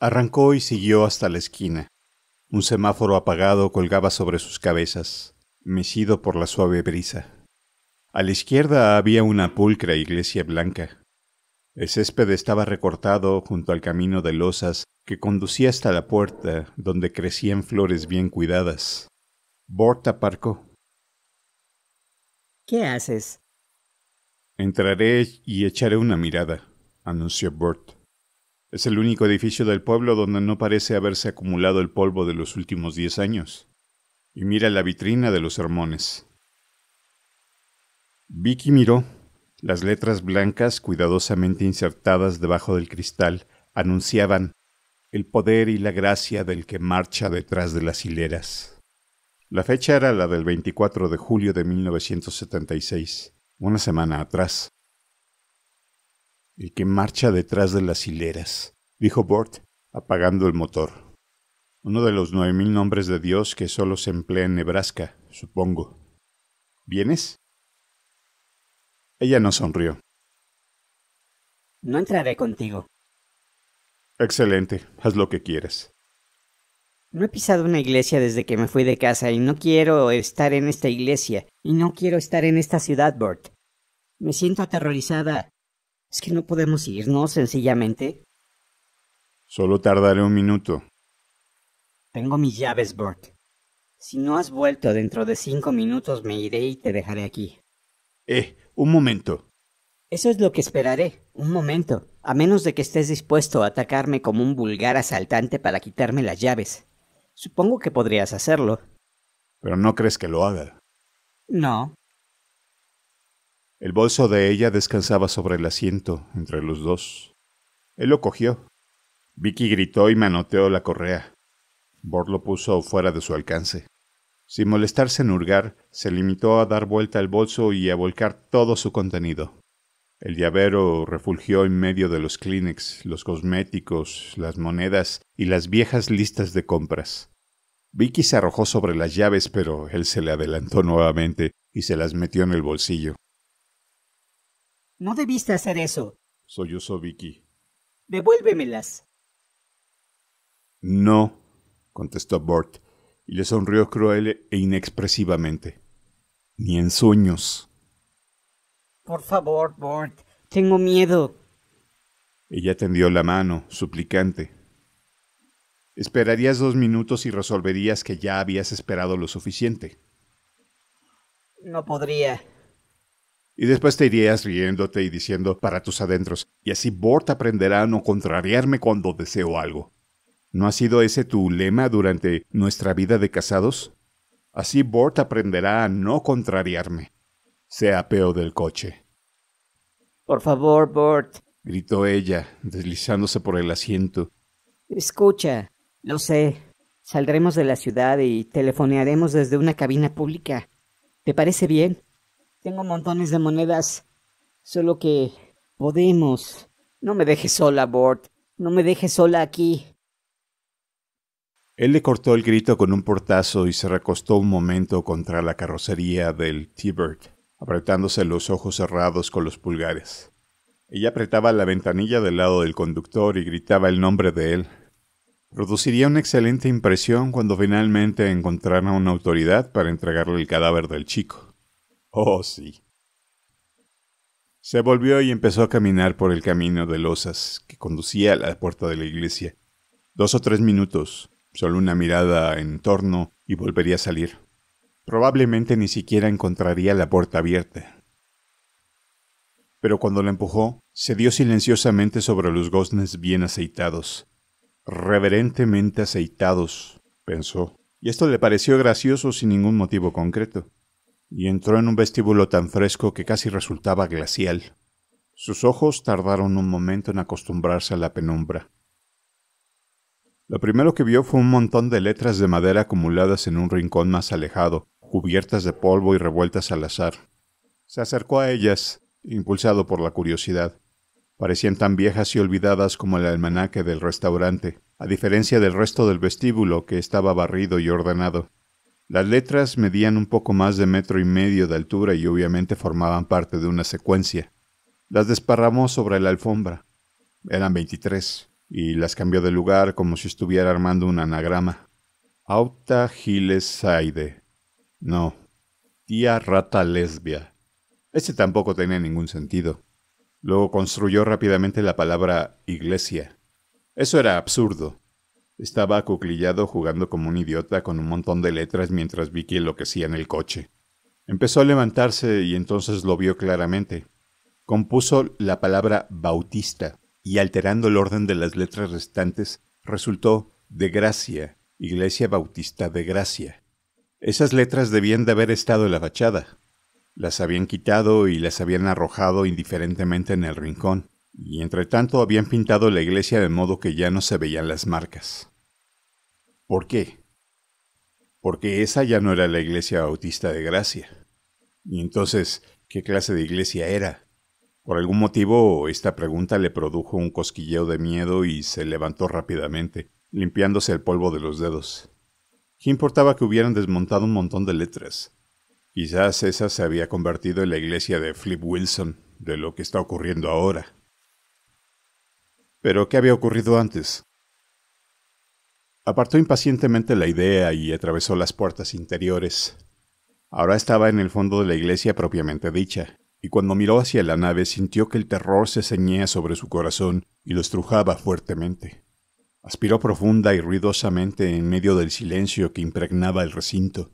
Arrancó y siguió hasta la esquina. Un semáforo apagado colgaba sobre sus cabezas, mecido por la suave brisa. A la izquierda había una pulcra iglesia blanca. El césped estaba recortado junto al camino de losas que conducía hasta la puerta, donde crecían flores bien cuidadas. Bort aparcó. ¿Qué haces? Entraré y echaré una mirada, anunció Bort. Es el único edificio del pueblo donde no parece haberse acumulado el polvo de los últimos diez años. Y mira la vitrina de los sermones. Vicky miró. Las letras blancas cuidadosamente insertadas debajo del cristal anunciaban el poder y la gracia del que marcha detrás de las hileras. La fecha era la del 24 de julio de 1976, una semana atrás. El que marcha detrás de las hileras, dijo Bort, apagando el motor. Uno de los nueve mil nombres de Dios que solo se emplea en Nebraska, supongo. ¿Vienes? Ella no sonrió. No entraré contigo. Excelente, haz lo que quieras. No he pisado una iglesia desde que me fui de casa y no quiero estar en esta iglesia y no quiero estar en esta ciudad, Bert. Me siento aterrorizada. Es que no podemos irnos, sencillamente. Solo tardaré un minuto. Tengo mis llaves, Bert. Si no has vuelto dentro de cinco minutos, me iré y te dejaré aquí. Eh, un momento. Eso es lo que esperaré. Un momento. A menos de que estés dispuesto a atacarme como un vulgar asaltante para quitarme las llaves. Supongo que podrías hacerlo. Pero no crees que lo haga. No. El bolso de ella descansaba sobre el asiento, entre los dos. Él lo cogió. Vicky gritó y manoteó la correa. Bor lo puso fuera de su alcance. Sin molestarse en hurgar, se limitó a dar vuelta al bolso y a volcar todo su contenido. El llavero refulgió en medio de los Kleenex, los cosméticos, las monedas y las viejas listas de compras. Vicky se arrojó sobre las llaves, pero él se le adelantó nuevamente y se las metió en el bolsillo. No debiste hacer eso, sollozó Vicky. Devuélvemelas. No, contestó Bort y le sonrió cruel e inexpresivamente. Ni en sueños. Por favor, Bort, tengo miedo. Ella tendió la mano, suplicante. Esperarías dos minutos y resolverías que ya habías esperado lo suficiente. No podría. Y después te irías riéndote y diciendo para tus adentros, y así Bort aprenderá a no contrariarme cuando deseo algo. ¿No ha sido ese tu lema durante nuestra vida de casados? Así Bort aprenderá a no contrariarme. Se apeó del coche. Por favor, Bort, gritó ella, deslizándose por el asiento. Escucha, lo sé. Saldremos de la ciudad y telefonearemos desde una cabina pública. ¿Te parece bien? Tengo montones de monedas. Solo que podemos. No me dejes sola, Bort. No me dejes sola aquí. Él le cortó el grito con un portazo y se recostó un momento contra la carrocería del T-Bird, apretándose los ojos cerrados con los pulgares. Ella apretaba la ventanilla del lado del conductor y gritaba el nombre de él. Produciría una excelente impresión cuando finalmente encontrara una autoridad para entregarle el cadáver del chico. Oh, sí. Se volvió y empezó a caminar por el camino de losas que conducía a la puerta de la iglesia. Dos o tres minutos, Solo una mirada en torno y volvería a salir. Probablemente ni siquiera encontraría la puerta abierta. Pero cuando la empujó, se dio silenciosamente sobre los goznes bien aceitados. Reverentemente aceitados, pensó. Y esto le pareció gracioso sin ningún motivo concreto. Y entró en un vestíbulo tan fresco que casi resultaba glacial. Sus ojos tardaron un momento en acostumbrarse a la penumbra. Lo primero que vio fue un montón de letras de madera acumuladas en un rincón más alejado, cubiertas de polvo y revueltas al azar. Se acercó a ellas, impulsado por la curiosidad. Parecían tan viejas y olvidadas como el almanaque del restaurante, a diferencia del resto del vestíbulo que estaba barrido y ordenado. Las letras medían un poco más de metro y medio de altura y obviamente formaban parte de una secuencia. Las desparramó sobre la alfombra. Eran veintitrés y las cambió de lugar como si estuviera armando un anagrama. Auta Giles No. Tía rata lesbia. Ese tampoco tenía ningún sentido. Luego construyó rápidamente la palabra iglesia. Eso era absurdo. Estaba acuclillado jugando como un idiota con un montón de letras mientras Vicky enloquecía en el coche. Empezó a levantarse y entonces lo vio claramente. Compuso la palabra bautista y alterando el orden de las letras restantes resultó de Gracia, Iglesia Bautista de Gracia. Esas letras debían de haber estado en la fachada. Las habían quitado y las habían arrojado indiferentemente en el rincón, y entre tanto habían pintado la iglesia de modo que ya no se veían las marcas. ¿Por qué? Porque esa ya no era la iglesia bautista de gracia. Y entonces, ¿qué clase de iglesia era? Por algún motivo, esta pregunta le produjo un cosquilleo de miedo y se levantó rápidamente, limpiándose el polvo de los dedos. ¿Qué importaba que hubieran desmontado un montón de letras? Quizás esa se había convertido en la iglesia de Flip Wilson, de lo que está ocurriendo ahora. Pero ¿qué había ocurrido antes? Apartó impacientemente la idea y atravesó las puertas interiores. Ahora estaba en el fondo de la iglesia propiamente dicha, y cuando miró hacia la nave sintió que el terror se ceñía sobre su corazón y lo estrujaba fuertemente. Aspiró profunda y ruidosamente en medio del silencio que impregnaba el recinto.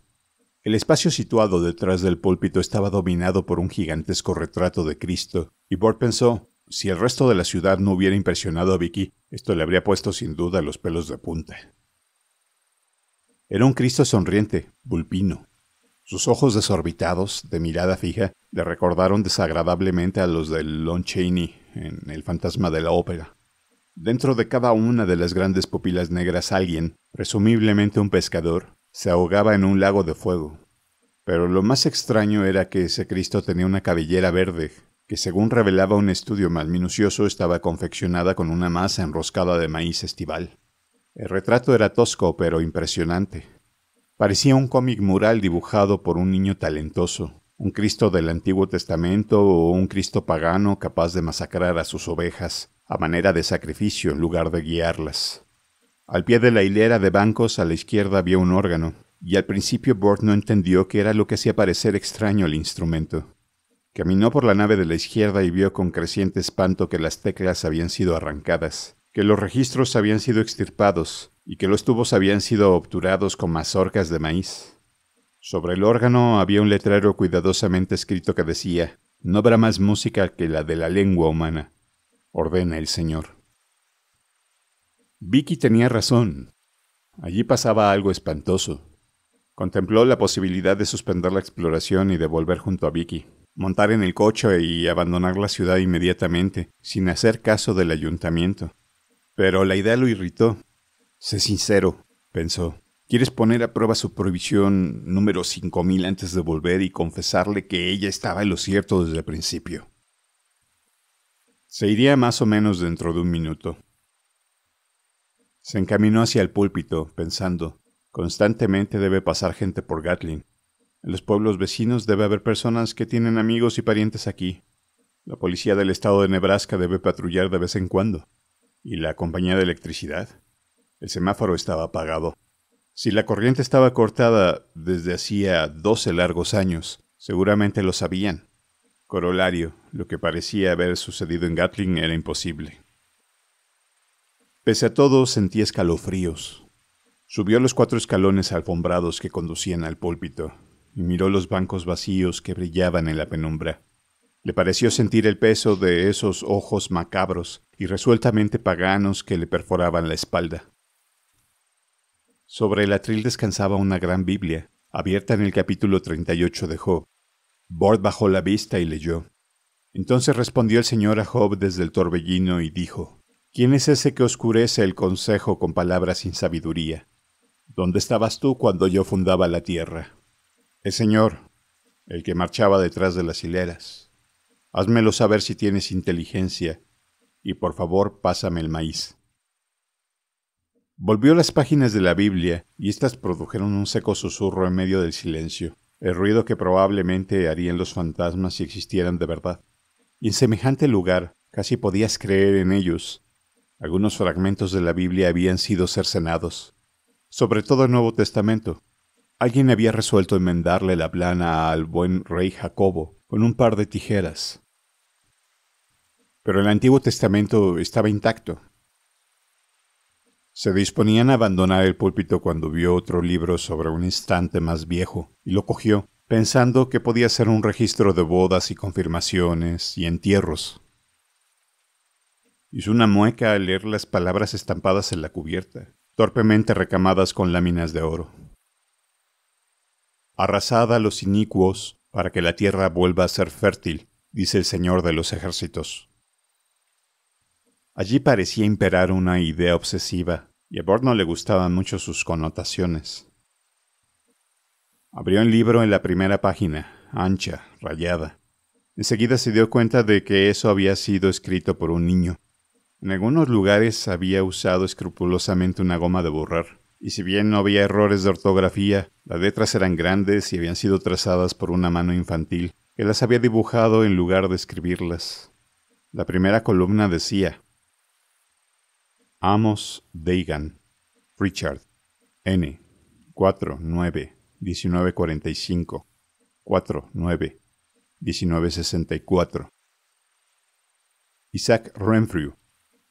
El espacio situado detrás del púlpito estaba dominado por un gigantesco retrato de Cristo, y Bort pensó, si el resto de la ciudad no hubiera impresionado a Vicky, esto le habría puesto sin duda los pelos de punta. Era un Cristo sonriente, vulpino, sus ojos desorbitados, de mirada fija, le recordaron desagradablemente a los de Lon Chaney en El fantasma de la ópera. Dentro de cada una de las grandes pupilas negras alguien, presumiblemente un pescador, se ahogaba en un lago de fuego. Pero lo más extraño era que ese Cristo tenía una cabellera verde, que según revelaba un estudio más minucioso estaba confeccionada con una masa enroscada de maíz estival. El retrato era tosco pero impresionante, Parecía un cómic mural dibujado por un niño talentoso, un Cristo del Antiguo Testamento o un Cristo pagano capaz de masacrar a sus ovejas, a manera de sacrificio en lugar de guiarlas. Al pie de la hilera de bancos a la izquierda había un órgano, y al principio Bort no entendió qué era lo que hacía parecer extraño el instrumento. Caminó por la nave de la izquierda y vio con creciente espanto que las teclas habían sido arrancadas, que los registros habían sido extirpados, y que los tubos habían sido obturados con mazorcas de maíz. Sobre el órgano había un letrero cuidadosamente escrito que decía, No habrá más música que la de la lengua humana, ordena el Señor. Vicky tenía razón. Allí pasaba algo espantoso. Contempló la posibilidad de suspender la exploración y de volver junto a Vicky, montar en el coche y abandonar la ciudad inmediatamente, sin hacer caso del ayuntamiento. Pero la idea lo irritó Sé sincero, pensó. ¿Quieres poner a prueba su prohibición número 5000 antes de volver y confesarle que ella estaba en lo cierto desde el principio? Se iría más o menos dentro de un minuto. Se encaminó hacia el púlpito, pensando, constantemente debe pasar gente por Gatlin. En los pueblos vecinos debe haber personas que tienen amigos y parientes aquí. La policía del estado de Nebraska debe patrullar de vez en cuando. ¿Y la compañía de electricidad? El semáforo estaba apagado. Si la corriente estaba cortada desde hacía doce largos años, seguramente lo sabían. Corolario, lo que parecía haber sucedido en Gatling era imposible. Pese a todo, sentí escalofríos. Subió los cuatro escalones alfombrados que conducían al púlpito y miró los bancos vacíos que brillaban en la penumbra. Le pareció sentir el peso de esos ojos macabros y resueltamente paganos que le perforaban la espalda. Sobre el atril descansaba una gran Biblia, abierta en el capítulo 38 de Job. Bord bajó la vista y leyó. Entonces respondió el Señor a Job desde el torbellino y dijo, ¿Quién es ese que oscurece el consejo con palabras sin sabiduría? ¿Dónde estabas tú cuando yo fundaba la tierra? El Señor, el que marchaba detrás de las hileras. Házmelo saber si tienes inteligencia, y por favor pásame el maíz. Volvió las páginas de la Biblia y éstas produjeron un seco susurro en medio del silencio, el ruido que probablemente harían los fantasmas si existieran de verdad. Y en semejante lugar casi podías creer en ellos. Algunos fragmentos de la Biblia habían sido cercenados, sobre todo el Nuevo Testamento. Alguien había resuelto enmendarle la plana al buen rey Jacobo con un par de tijeras. Pero el Antiguo Testamento estaba intacto, se disponían a abandonar el púlpito cuando vio otro libro sobre un instante más viejo, y lo cogió, pensando que podía ser un registro de bodas y confirmaciones y entierros. Hizo una mueca al leer las palabras estampadas en la cubierta, torpemente recamadas con láminas de oro. Arrasada a los inicuos para que la tierra vuelva a ser fértil, dice el Señor de los ejércitos. Allí parecía imperar una idea obsesiva, y a Borno no le gustaban mucho sus connotaciones. Abrió el libro en la primera página, ancha, rayada. Enseguida se dio cuenta de que eso había sido escrito por un niño. En algunos lugares había usado escrupulosamente una goma de borrar, y si bien no había errores de ortografía, las letras eran grandes y habían sido trazadas por una mano infantil, que las había dibujado en lugar de escribirlas. La primera columna decía Amos Dagan, Richard, N. 49 1945 49 1964 Isaac Renfrew,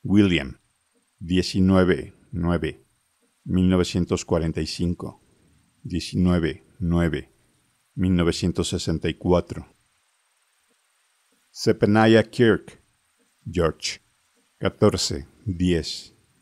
William, 19 9 1945 19 9 1964 Sepenaya Kirk, George, 14 10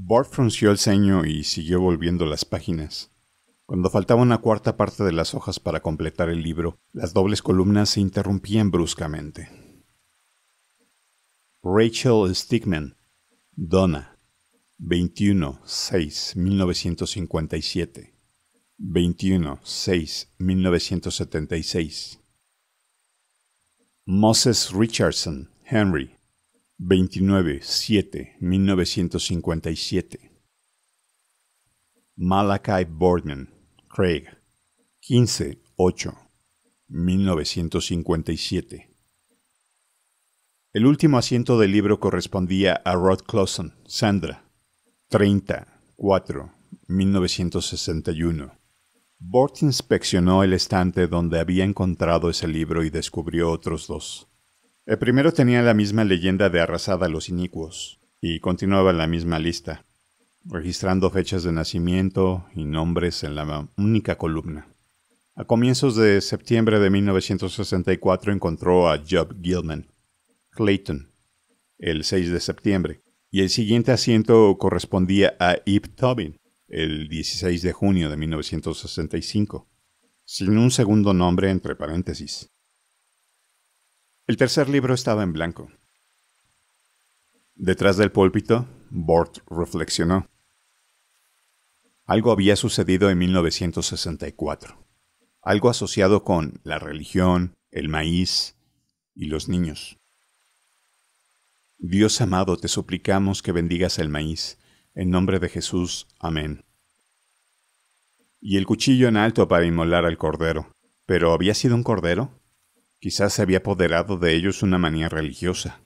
Bart frunció el ceño y siguió volviendo las páginas. Cuando faltaba una cuarta parte de las hojas para completar el libro, las dobles columnas se interrumpían bruscamente. Rachel Stigman, Donna, 21-6-1957, 21-6-1976. Moses Richardson, Henry, 29-7-1957 Malachi Boardman, Craig 15-8-1957 El último asiento del libro correspondía a Rod Clausen, Sandra 30-4-1961 Bort inspeccionó el estante donde había encontrado ese libro y descubrió otros dos. El eh, primero tenía la misma leyenda de arrasada a los inicuos, y continuaba la misma lista, registrando fechas de nacimiento y nombres en la única columna. A comienzos de septiembre de 1964 encontró a Job Gilman, Clayton, el 6 de septiembre, y el siguiente asiento correspondía a Ip Tobin, el 16 de junio de 1965, sin un segundo nombre entre paréntesis. El tercer libro estaba en blanco. Detrás del púlpito, Bort reflexionó. Algo había sucedido en 1964. Algo asociado con la religión, el maíz y los niños. Dios amado, te suplicamos que bendigas el maíz. En nombre de Jesús, amén. Y el cuchillo en alto para inmolar al cordero. ¿Pero había sido un cordero? Quizás se había apoderado de ellos una manía religiosa.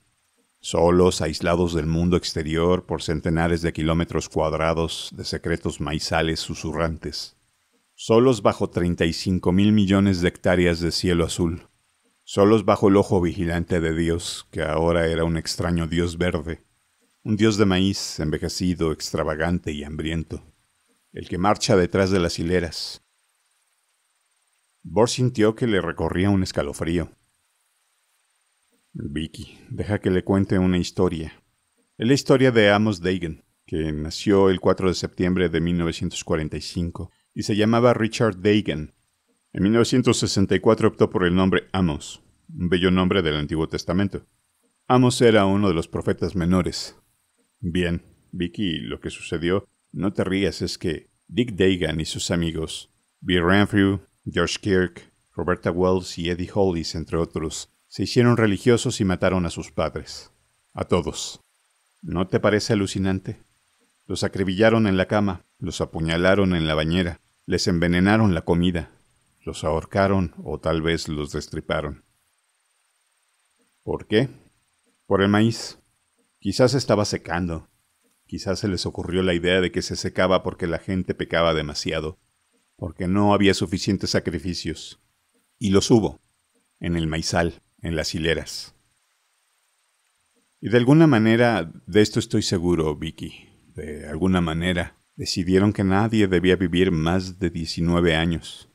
Solos, aislados del mundo exterior por centenares de kilómetros cuadrados de secretos maizales susurrantes. Solos bajo 35 mil millones de hectáreas de cielo azul. Solos bajo el ojo vigilante de Dios, que ahora era un extraño Dios verde. Un Dios de maíz, envejecido, extravagante y hambriento. El que marcha detrás de las hileras, Bor sintió que le recorría un escalofrío. Vicky, deja que le cuente una historia. Es la historia de Amos Dagen, que nació el 4 de septiembre de 1945 y se llamaba Richard Dagan. En 1964 optó por el nombre Amos, un bello nombre del Antiguo Testamento. Amos era uno de los profetas menores. Bien, Vicky, lo que sucedió, no te rías, es que Dick Dagan y sus amigos, Bill Ranfrew... George Kirk, Roberta Wells y Eddie Hollis, entre otros, se hicieron religiosos y mataron a sus padres. A todos. ¿No te parece alucinante? Los acribillaron en la cama, los apuñalaron en la bañera, les envenenaron la comida, los ahorcaron o tal vez los destriparon. ¿Por qué? Por el maíz. Quizás estaba secando. Quizás se les ocurrió la idea de que se secaba porque la gente pecaba demasiado porque no había suficientes sacrificios. Y los hubo, en el maizal, en las hileras. Y de alguna manera, de esto estoy seguro, Vicky, de alguna manera, decidieron que nadie debía vivir más de 19 años.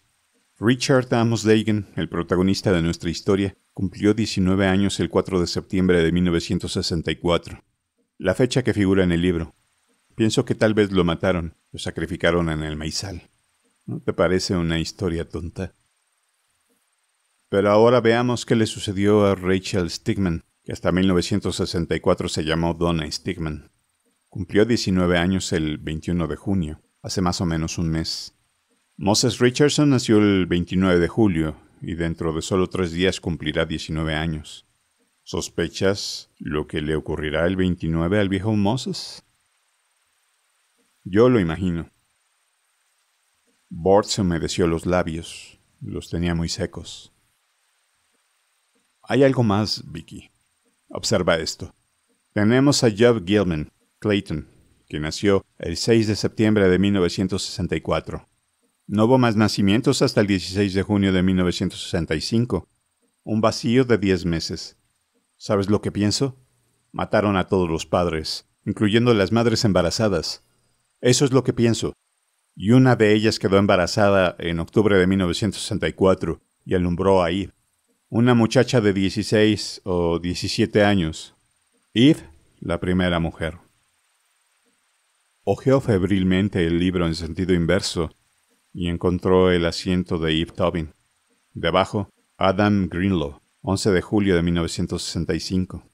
Richard Amos Dagan, el protagonista de nuestra historia, cumplió 19 años el 4 de septiembre de 1964, la fecha que figura en el libro. Pienso que tal vez lo mataron, lo sacrificaron en el maizal. ¿No te parece una historia tonta? Pero ahora veamos qué le sucedió a Rachel Stigman, que hasta 1964 se llamó Donna Stigman. Cumplió 19 años el 21 de junio, hace más o menos un mes. Moses Richardson nació el 29 de julio y dentro de solo tres días cumplirá 19 años. ¿Sospechas lo que le ocurrirá el 29 al viejo Moses? Yo lo imagino. Bort se humedeció los labios. Los tenía muy secos. Hay algo más, Vicky. Observa esto. Tenemos a Job Gilman, Clayton, que nació el 6 de septiembre de 1964. No hubo más nacimientos hasta el 16 de junio de 1965. Un vacío de 10 meses. ¿Sabes lo que pienso? Mataron a todos los padres, incluyendo las madres embarazadas. Eso es lo que pienso y una de ellas quedó embarazada en octubre de 1964 y alumbró a Eve, una muchacha de 16 o 17 años. Eve, la primera mujer. Ojeó febrilmente el libro en sentido inverso y encontró el asiento de Eve Tobin. Debajo, Adam Greenlow, 11 de julio de 1965.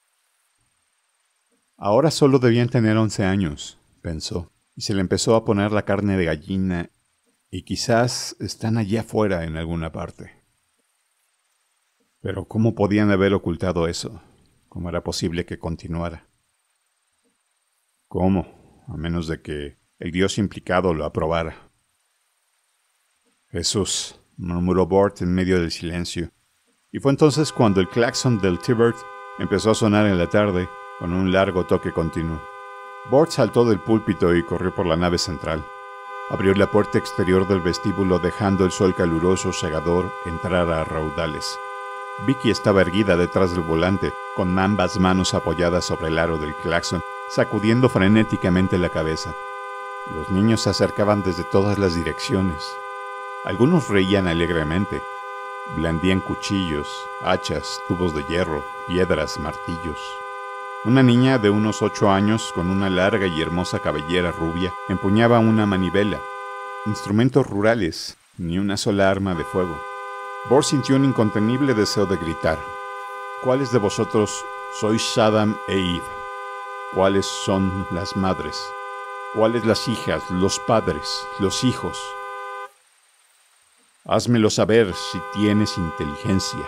Ahora solo debían tener 11 años, pensó y se le empezó a poner la carne de gallina y quizás están allá afuera en alguna parte. Pero ¿cómo podían haber ocultado eso? ¿Cómo era posible que continuara? ¿Cómo? A menos de que el dios implicado lo aprobara. Jesús, murmuró Bort en medio del silencio. Y fue entonces cuando el claxon del Tibert empezó a sonar en la tarde con un largo toque continuo. Bort saltó del púlpito y corrió por la nave central. Abrió la puerta exterior del vestíbulo dejando el sol caluroso segador entrar a raudales. Vicky estaba erguida detrás del volante, con ambas manos apoyadas sobre el aro del claxon, sacudiendo frenéticamente la cabeza. Los niños se acercaban desde todas las direcciones. Algunos reían alegremente. Blandían cuchillos, hachas, tubos de hierro, piedras, martillos. Una niña de unos ocho años, con una larga y hermosa cabellera rubia, empuñaba una manivela. Instrumentos rurales, ni una sola arma de fuego. Bor sintió un incontenible deseo de gritar. ¿Cuáles de vosotros sois Saddam e Eve? ¿Cuáles son las madres? ¿Cuáles las hijas, los padres, los hijos? Házmelo saber si tienes inteligencia.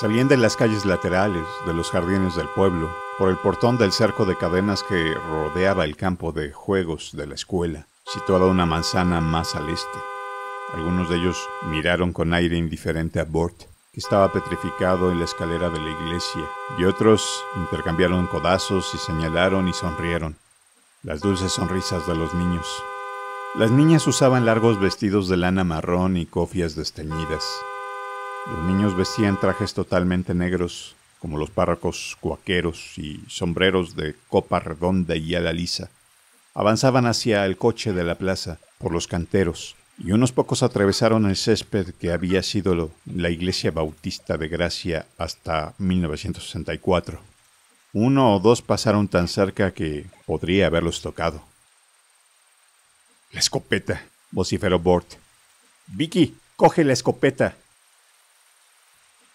Salían de las calles laterales, de los jardines del pueblo, por el portón del cerco de cadenas que rodeaba el campo de juegos de la escuela, situada una manzana más al este. Algunos de ellos miraron con aire indiferente a Bort, que estaba petrificado en la escalera de la iglesia, y otros intercambiaron codazos y señalaron y sonrieron. Las dulces sonrisas de los niños. Las niñas usaban largos vestidos de lana marrón y cofias desteñidas. Los niños vestían trajes totalmente negros, como los párrocos cuaqueros y sombreros de copa redonda y ala lisa. Avanzaban hacia el coche de la plaza por los canteros, y unos pocos atravesaron el césped que había sido la iglesia bautista de Gracia hasta 1964. Uno o dos pasaron tan cerca que podría haberlos tocado. La escopeta, vociferó Bort. Vicky, coge la escopeta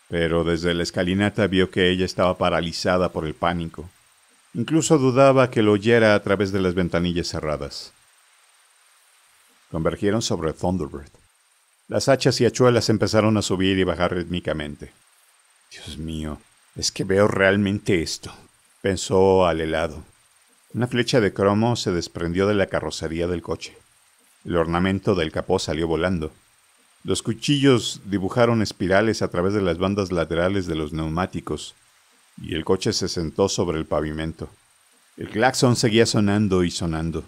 pero desde la escalinata vio que ella estaba paralizada por el pánico. Incluso dudaba que lo oyera a través de las ventanillas cerradas. Convergieron sobre Thunderbird. Las hachas y hachuelas empezaron a subir y bajar rítmicamente. Dios mío, es que veo realmente esto, pensó al helado. Una flecha de cromo se desprendió de la carrocería del coche. El ornamento del capó salió volando. Los cuchillos dibujaron espirales a través de las bandas laterales de los neumáticos, y el coche se sentó sobre el pavimento. El claxon seguía sonando y sonando.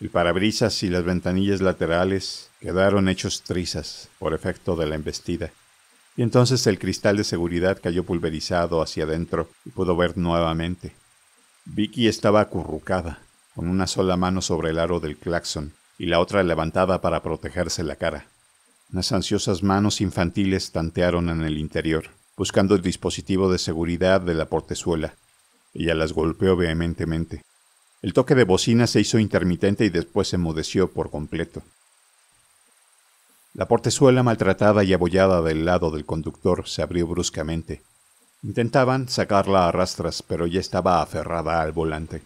El parabrisas y las ventanillas laterales quedaron hechos trizas por efecto de la embestida. Y entonces el cristal de seguridad cayó pulverizado hacia adentro y pudo ver nuevamente. Vicky estaba acurrucada, con una sola mano sobre el aro del claxon y la otra levantada para protegerse la cara. Las ansiosas manos infantiles tantearon en el interior, buscando el dispositivo de seguridad de la portezuela. Ella las golpeó vehementemente. El toque de bocina se hizo intermitente y después se enmudeció por completo. La portezuela maltratada y abollada del lado del conductor se abrió bruscamente. Intentaban sacarla a rastras, pero ya estaba aferrada al volante.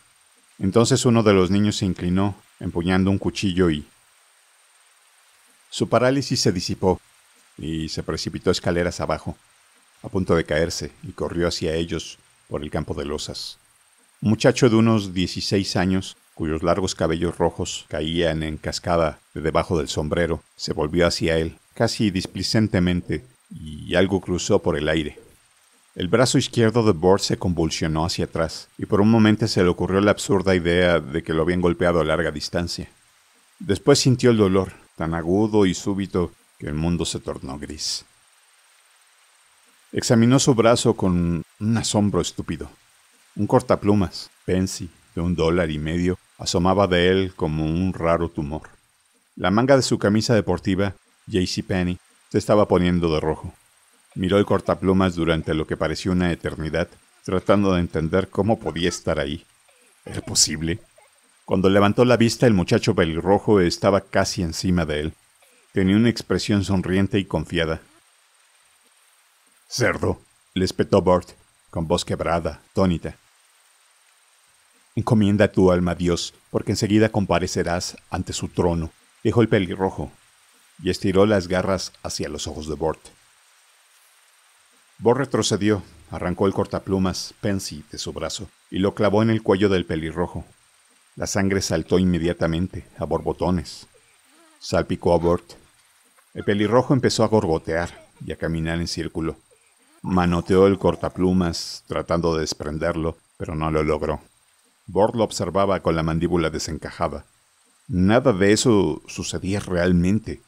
Entonces uno de los niños se inclinó, empuñando un cuchillo y, su parálisis se disipó y se precipitó escaleras abajo, a punto de caerse, y corrió hacia ellos por el campo de losas. Un muchacho de unos 16 años, cuyos largos cabellos rojos caían en cascada de debajo del sombrero, se volvió hacia él, casi displicentemente, y algo cruzó por el aire. El brazo izquierdo de Bor se convulsionó hacia atrás, y por un momento se le ocurrió la absurda idea de que lo habían golpeado a larga distancia. Después sintió el dolor, tan agudo y súbito que el mundo se tornó gris. Examinó su brazo con un asombro estúpido. Un cortaplumas, Pensi, de un dólar y medio, asomaba de él como un raro tumor. La manga de su camisa deportiva, Penny, se estaba poniendo de rojo. Miró el cortaplumas durante lo que pareció una eternidad, tratando de entender cómo podía estar ahí. ¿Era posible? Cuando levantó la vista, el muchacho pelirrojo estaba casi encima de él. Tenía una expresión sonriente y confiada. Cerdo, le espetó Bort, con voz quebrada, tónita. Encomienda tu alma a Dios, porque enseguida comparecerás ante su trono, dijo el pelirrojo, y estiró las garras hacia los ojos de Bort. Bort retrocedió, arrancó el cortaplumas Pensy, de su brazo y lo clavó en el cuello del pelirrojo. La sangre saltó inmediatamente, a borbotones. Salpicó a Bort. El pelirrojo empezó a gorgotear y a caminar en círculo. Manoteó el cortaplumas, tratando de desprenderlo, pero no lo logró. Bort lo observaba con la mandíbula desencajada. Nada de eso sucedía realmente.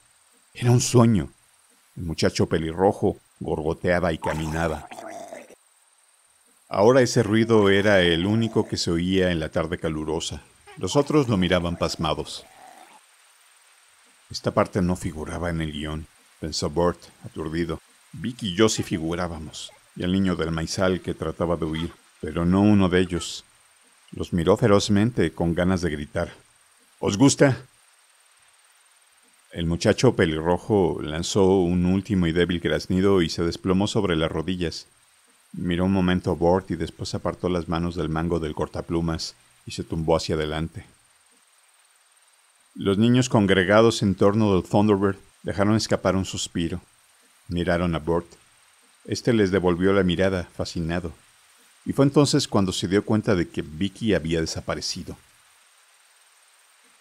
Era un sueño. El muchacho pelirrojo gorgoteaba y caminaba. Ahora ese ruido era el único que se oía en la tarde calurosa. Los otros lo miraban pasmados. Esta parte no figuraba en el guión, pensó Bort, aturdido. Vicky y yo sí figurábamos, y el niño del maizal que trataba de huir, pero no uno de ellos. Los miró ferozmente con ganas de gritar. ¿Os gusta? El muchacho pelirrojo lanzó un último y débil graznido y se desplomó sobre las rodillas. Miró un momento a Bort y después apartó las manos del mango del cortaplumas y se tumbó hacia adelante. Los niños congregados en torno del Thunderbird dejaron escapar un suspiro. Miraron a Burt. Este les devolvió la mirada, fascinado. Y fue entonces cuando se dio cuenta de que Vicky había desaparecido.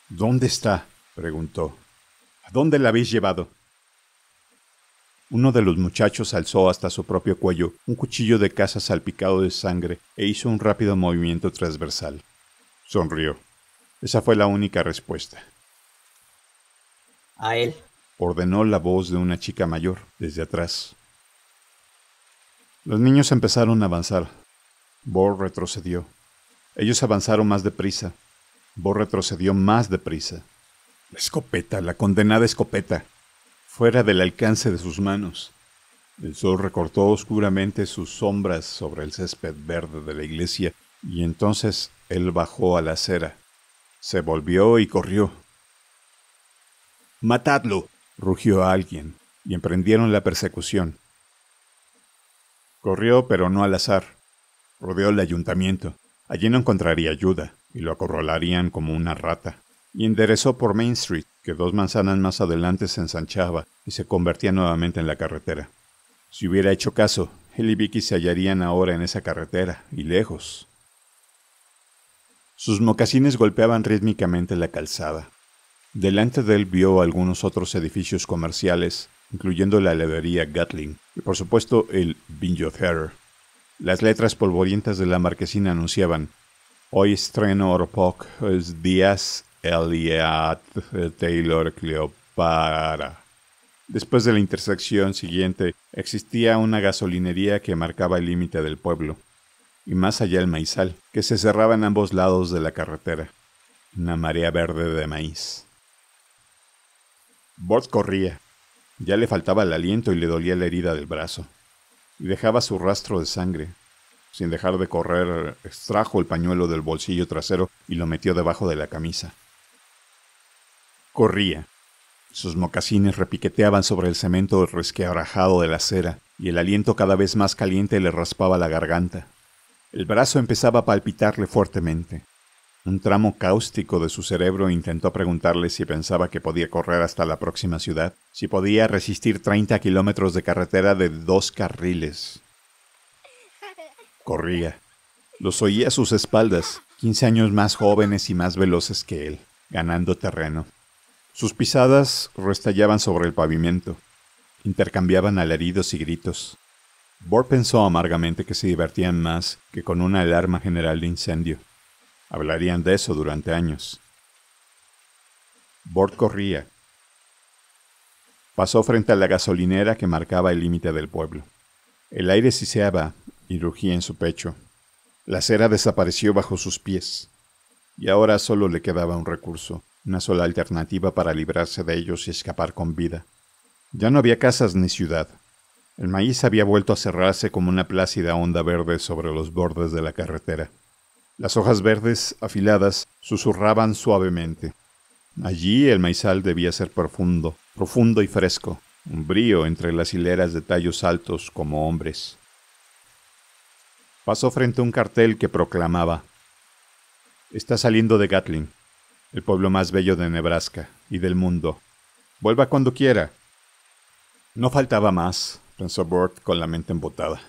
¿Dónde está? preguntó. ¿A dónde la habéis llevado? Uno de los muchachos alzó hasta su propio cuello un cuchillo de caza salpicado de sangre e hizo un rápido movimiento transversal. Sonrió. Esa fue la única respuesta. A él. Ordenó la voz de una chica mayor, desde atrás. Los niños empezaron a avanzar. Bor retrocedió. Ellos avanzaron más deprisa. Bor retrocedió más deprisa. La escopeta, la condenada escopeta, fuera del alcance de sus manos. El sol recortó oscuramente sus sombras sobre el césped verde de la iglesia y entonces él bajó a la acera. Se volvió y corrió. Matadlo, rugió alguien, y emprendieron la persecución. Corrió, pero no al azar. Rodeó el ayuntamiento. Allí no encontraría ayuda, y lo acorralarían como una rata. Y enderezó por Main Street, que dos manzanas más adelante se ensanchaba y se convertía nuevamente en la carretera. Si hubiera hecho caso, él y Vicky se hallarían ahora en esa carretera, y lejos, sus mocasines golpeaban rítmicamente la calzada. Delante de él vio algunos otros edificios comerciales, incluyendo la levería Gatling y por supuesto el Theater. Las letras polvorientas de la marquesina anunciaban Hoy estreno Orpoc es Díaz Eliat, Taylor Cleopatra. Después de la intersección siguiente existía una gasolinería que marcaba el límite del pueblo y más allá el maizal, que se cerraba en ambos lados de la carretera. Una marea verde de maíz. Bort corría. Ya le faltaba el aliento y le dolía la herida del brazo. Y dejaba su rastro de sangre. Sin dejar de correr, extrajo el pañuelo del bolsillo trasero y lo metió debajo de la camisa. Corría. Sus mocasines repiqueteaban sobre el cemento resquebrajado de la acera, y el aliento cada vez más caliente le raspaba la garganta. El brazo empezaba a palpitarle fuertemente. Un tramo cáustico de su cerebro intentó preguntarle si pensaba que podía correr hasta la próxima ciudad, si podía resistir 30 kilómetros de carretera de dos carriles. Corría. Los oía a sus espaldas, 15 años más jóvenes y más veloces que él, ganando terreno. Sus pisadas restallaban sobre el pavimento. Intercambiaban alaridos y gritos. Bord pensó amargamente que se divertían más que con una alarma general de incendio. Hablarían de eso durante años. Bord corría. Pasó frente a la gasolinera que marcaba el límite del pueblo. El aire siseaba y rugía en su pecho. La cera desapareció bajo sus pies. Y ahora solo le quedaba un recurso, una sola alternativa para librarse de ellos y escapar con vida. Ya no había casas ni ciudad. El maíz había vuelto a cerrarse como una plácida onda verde sobre los bordes de la carretera. Las hojas verdes, afiladas, susurraban suavemente. Allí el maizal debía ser profundo, profundo y fresco, un brío entre las hileras de tallos altos como hombres. Pasó frente a un cartel que proclamaba Está saliendo de Gatlin, el pueblo más bello de Nebraska y del mundo. Vuelva cuando quiera. No faltaba más pensó Burt con la mente embotada.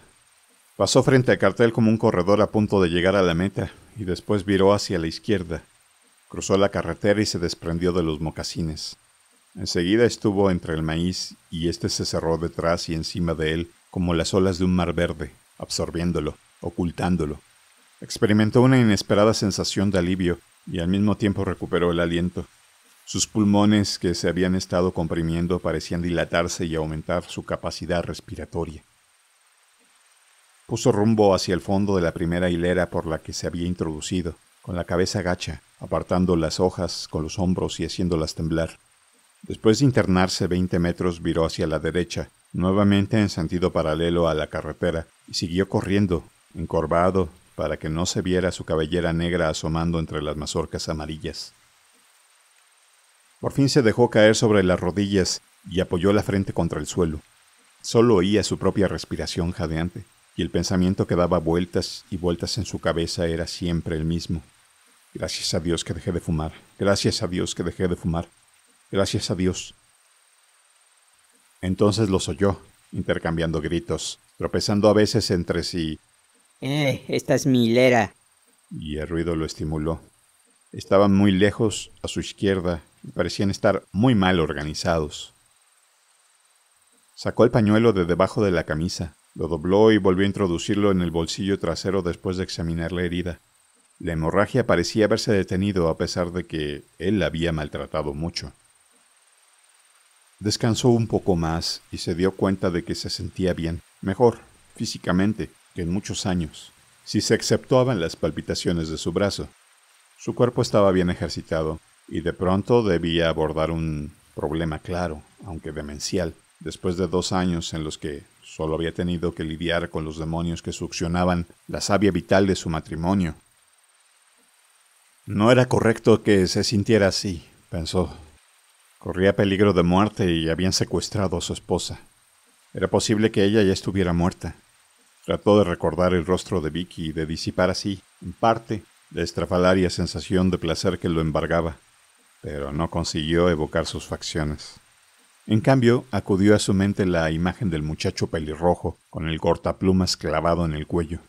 Pasó frente al Cartel como un corredor a punto de llegar a la meta y después viró hacia la izquierda. Cruzó la carretera y se desprendió de los mocasines. Enseguida estuvo entre el maíz y este se cerró detrás y encima de él como las olas de un mar verde, absorbiéndolo, ocultándolo. Experimentó una inesperada sensación de alivio y al mismo tiempo recuperó el aliento. Sus pulmones, que se habían estado comprimiendo, parecían dilatarse y aumentar su capacidad respiratoria. Puso rumbo hacia el fondo de la primera hilera por la que se había introducido, con la cabeza gacha, apartando las hojas con los hombros y haciéndolas temblar. Después de internarse veinte metros, viró hacia la derecha, nuevamente en sentido paralelo a la carretera, y siguió corriendo, encorvado, para que no se viera su cabellera negra asomando entre las mazorcas amarillas. Por fin se dejó caer sobre las rodillas y apoyó la frente contra el suelo. Solo oía su propia respiración jadeante, y el pensamiento que daba vueltas y vueltas en su cabeza era siempre el mismo. Gracias a Dios que dejé de fumar, gracias a Dios que dejé de fumar, gracias a Dios. Entonces los oyó, intercambiando gritos, tropezando a veces entre sí. ¡Eh, esta es mi hilera! Y el ruido lo estimuló. Estaban muy lejos, a su izquierda, parecían estar muy mal organizados. Sacó el pañuelo de debajo de la camisa, lo dobló y volvió a introducirlo en el bolsillo trasero después de examinar la herida. La hemorragia parecía haberse detenido a pesar de que él la había maltratado mucho. Descansó un poco más y se dio cuenta de que se sentía bien, mejor, físicamente, que en muchos años, si se exceptuaban las palpitaciones de su brazo. Su cuerpo estaba bien ejercitado y de pronto debía abordar un problema claro, aunque demencial. Después de dos años en los que solo había tenido que lidiar con los demonios que succionaban la savia vital de su matrimonio. No era correcto que se sintiera así, pensó. Corría peligro de muerte y habían secuestrado a su esposa. Era posible que ella ya estuviera muerta. Trató de recordar el rostro de Vicky y de disipar así, en parte, la estrafalaria sensación de placer que lo embargaba pero no consiguió evocar sus facciones. En cambio, acudió a su mente la imagen del muchacho pelirrojo con el cortaplumas clavado en el cuello.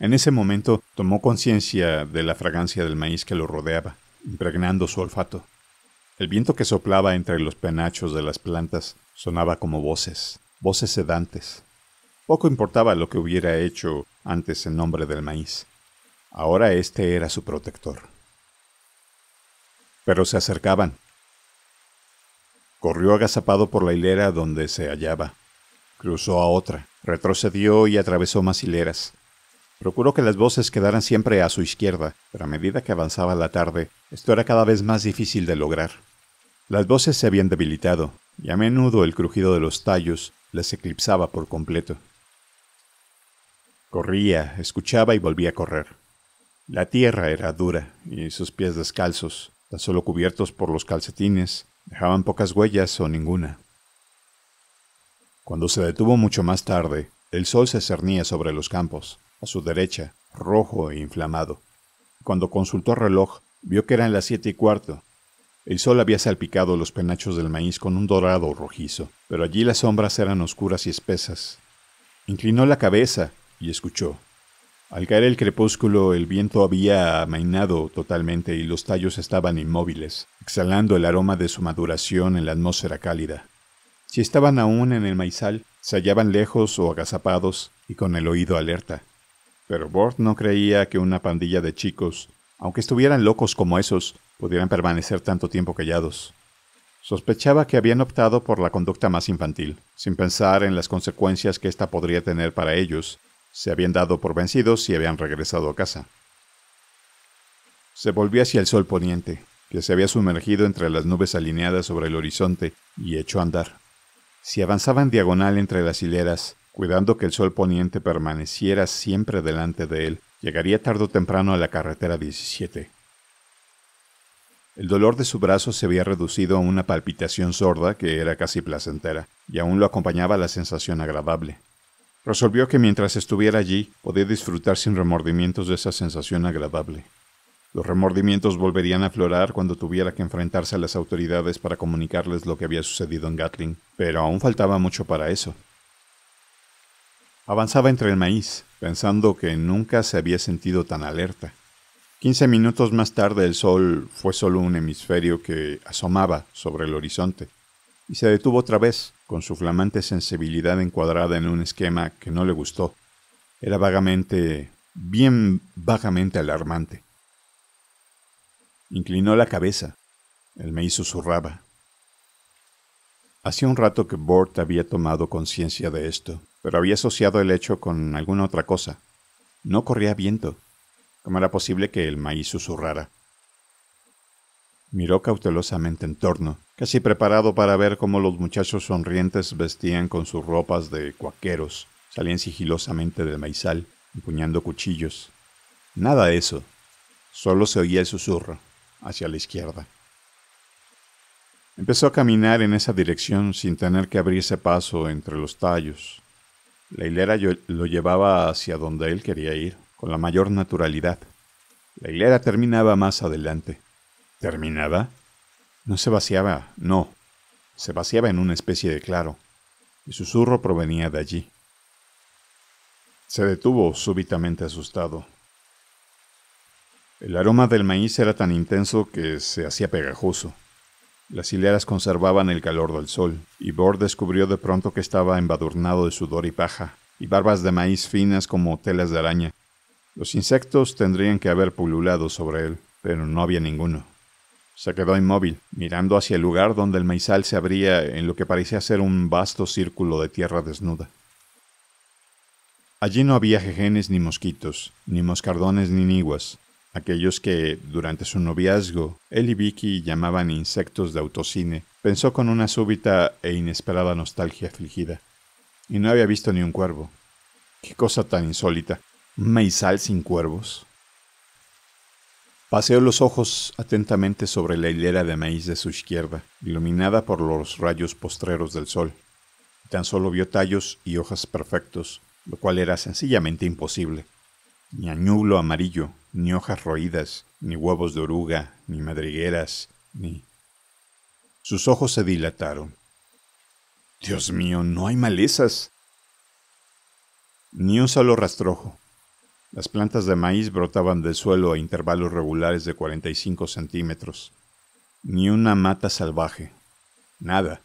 En ese momento tomó conciencia de la fragancia del maíz que lo rodeaba, impregnando su olfato. El viento que soplaba entre los penachos de las plantas sonaba como voces, voces sedantes. Poco importaba lo que hubiera hecho antes en nombre del maíz. Ahora este era su protector pero se acercaban. Corrió agazapado por la hilera donde se hallaba. Cruzó a otra, retrocedió y atravesó más hileras. Procuró que las voces quedaran siempre a su izquierda, pero a medida que avanzaba la tarde, esto era cada vez más difícil de lograr. Las voces se habían debilitado, y a menudo el crujido de los tallos les eclipsaba por completo. Corría, escuchaba y volvía a correr. La tierra era dura y sus pies descalzos tan solo cubiertos por los calcetines, dejaban pocas huellas o ninguna. Cuando se detuvo mucho más tarde, el sol se cernía sobre los campos, a su derecha, rojo e inflamado. Cuando consultó el reloj, vio que eran las siete y cuarto. El sol había salpicado los penachos del maíz con un dorado rojizo, pero allí las sombras eran oscuras y espesas. Inclinó la cabeza y escuchó. Al caer el crepúsculo, el viento había amainado totalmente y los tallos estaban inmóviles, exhalando el aroma de su maduración en la atmósfera cálida. Si estaban aún en el maizal, se hallaban lejos o agazapados y con el oído alerta. Pero Bort no creía que una pandilla de chicos, aunque estuvieran locos como esos, pudieran permanecer tanto tiempo callados. Sospechaba que habían optado por la conducta más infantil, sin pensar en las consecuencias que ésta podría tener para ellos se habían dado por vencidos y habían regresado a casa. Se volvió hacia el sol poniente, que se había sumergido entre las nubes alineadas sobre el horizonte, y echó a andar. Si avanzaba en diagonal entre las hileras, cuidando que el sol poniente permaneciera siempre delante de él, llegaría tarde o temprano a la carretera 17. El dolor de su brazo se había reducido a una palpitación sorda que era casi placentera, y aún lo acompañaba la sensación agradable. Resolvió que mientras estuviera allí podía disfrutar sin remordimientos de esa sensación agradable. Los remordimientos volverían a aflorar cuando tuviera que enfrentarse a las autoridades para comunicarles lo que había sucedido en Gatling, pero aún faltaba mucho para eso. Avanzaba entre el maíz, pensando que nunca se había sentido tan alerta. Quince minutos más tarde el sol fue solo un hemisferio que asomaba sobre el horizonte, y se detuvo otra vez, con su flamante sensibilidad encuadrada en un esquema que no le gustó. Era vagamente, bien vagamente alarmante. Inclinó la cabeza. El maíz susurraba. Hacía un rato que Bort había tomado conciencia de esto, pero había asociado el hecho con alguna otra cosa. No corría viento. ¿Cómo era posible que el maíz susurrara? Miró cautelosamente en torno, casi preparado para ver cómo los muchachos sonrientes vestían con sus ropas de cuaqueros, salían sigilosamente del maizal, empuñando cuchillos. Nada de eso. Solo se oía el susurro, hacia la izquierda. Empezó a caminar en esa dirección sin tener que abrirse paso entre los tallos. La hilera lo llevaba hacia donde él quería ir, con la mayor naturalidad. La hilera terminaba más adelante, ¿Terminada? No se vaciaba, no. Se vaciaba en una especie de claro. y susurro provenía de allí. Se detuvo súbitamente asustado. El aroma del maíz era tan intenso que se hacía pegajoso. Las hileras conservaban el calor del sol, y Bor descubrió de pronto que estaba embadurnado de sudor y paja, y barbas de maíz finas como telas de araña. Los insectos tendrían que haber pululado sobre él, pero no había ninguno. Se quedó inmóvil, mirando hacia el lugar donde el maizal se abría en lo que parecía ser un vasto círculo de tierra desnuda. Allí no había jejenes ni mosquitos, ni moscardones ni niguas, aquellos que, durante su noviazgo, él y Vicky llamaban insectos de autocine, pensó con una súbita e inesperada nostalgia afligida. Y no había visto ni un cuervo. Qué cosa tan insólita. ¿Un maizal sin cuervos? Paseó los ojos atentamente sobre la hilera de maíz de su izquierda, iluminada por los rayos postreros del sol. Tan solo vio tallos y hojas perfectos, lo cual era sencillamente imposible. Ni añublo amarillo, ni hojas roídas, ni huevos de oruga, ni madrigueras, ni... Sus ojos se dilataron. Dios mío, no hay malezas. Ni un solo rastrojo, las plantas de maíz brotaban del suelo a intervalos regulares de 45 centímetros. Ni una mata salvaje. Nada.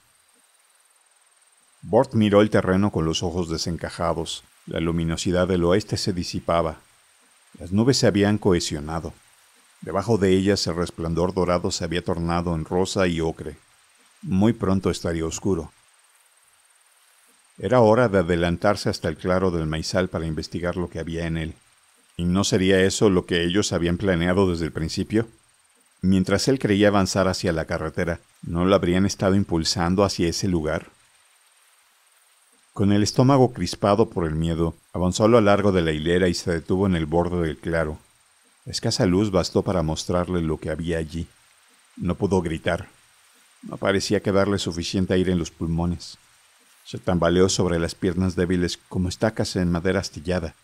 Bort miró el terreno con los ojos desencajados. La luminosidad del oeste se disipaba. Las nubes se habían cohesionado. Debajo de ellas el resplandor dorado se había tornado en rosa y ocre. Muy pronto estaría oscuro. Era hora de adelantarse hasta el claro del maizal para investigar lo que había en él. ¿Y no sería eso lo que ellos habían planeado desde el principio? Mientras él creía avanzar hacia la carretera, ¿no lo habrían estado impulsando hacia ese lugar? Con el estómago crispado por el miedo, avanzó a lo largo de la hilera y se detuvo en el borde del claro. escasa luz bastó para mostrarle lo que había allí. No pudo gritar. No parecía quedarle suficiente aire en los pulmones. Se tambaleó sobre las piernas débiles como estacas en madera astillada.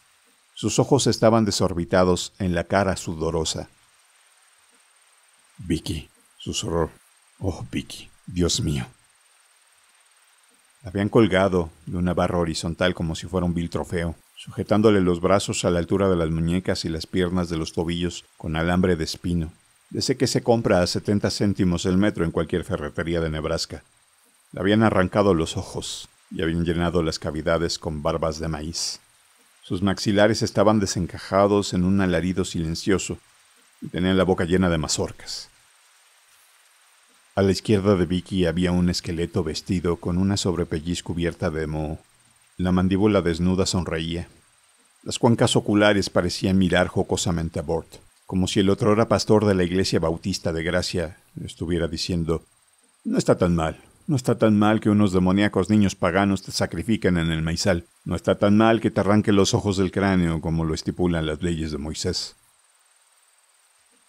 Sus ojos estaban desorbitados en la cara sudorosa. Vicky, susurró. Oh, Vicky, Dios mío. habían colgado de una barra horizontal como si fuera un vil trofeo, sujetándole los brazos a la altura de las muñecas y las piernas de los tobillos con alambre de espino, de ese que se compra a 70 céntimos el metro en cualquier ferretería de Nebraska. Le habían arrancado los ojos y habían llenado las cavidades con barbas de maíz. Sus maxilares estaban desencajados en un alarido silencioso y tenía la boca llena de mazorcas. A la izquierda de Vicky había un esqueleto vestido con una sobrepelliz cubierta de moho. La mandíbula desnuda sonreía. Las cuencas oculares parecían mirar jocosamente a Bort, como si el otro era pastor de la iglesia bautista de Gracia estuviera diciendo: No está tan mal, no está tan mal que unos demoníacos niños paganos te sacrifiquen en el maizal. No está tan mal que te arranque los ojos del cráneo como lo estipulan las leyes de Moisés.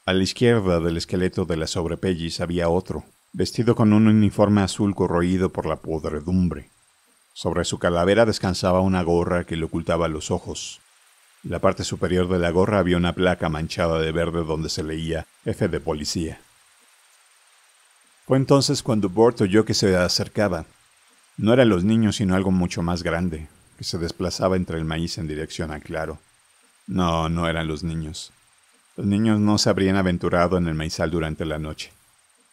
A la izquierda del esqueleto de la sobrepellis había otro, vestido con un uniforme azul corroído por la podredumbre. Sobre su calavera descansaba una gorra que le ocultaba los ojos. la parte superior de la gorra había una placa manchada de verde donde se leía F de policía. Fue entonces cuando Bort oyó que se acercaba. No eran los niños, sino algo mucho más grande, que se desplazaba entre el maíz en dirección a Claro. No, no eran los niños. Los niños no se habrían aventurado en el maizal durante la noche.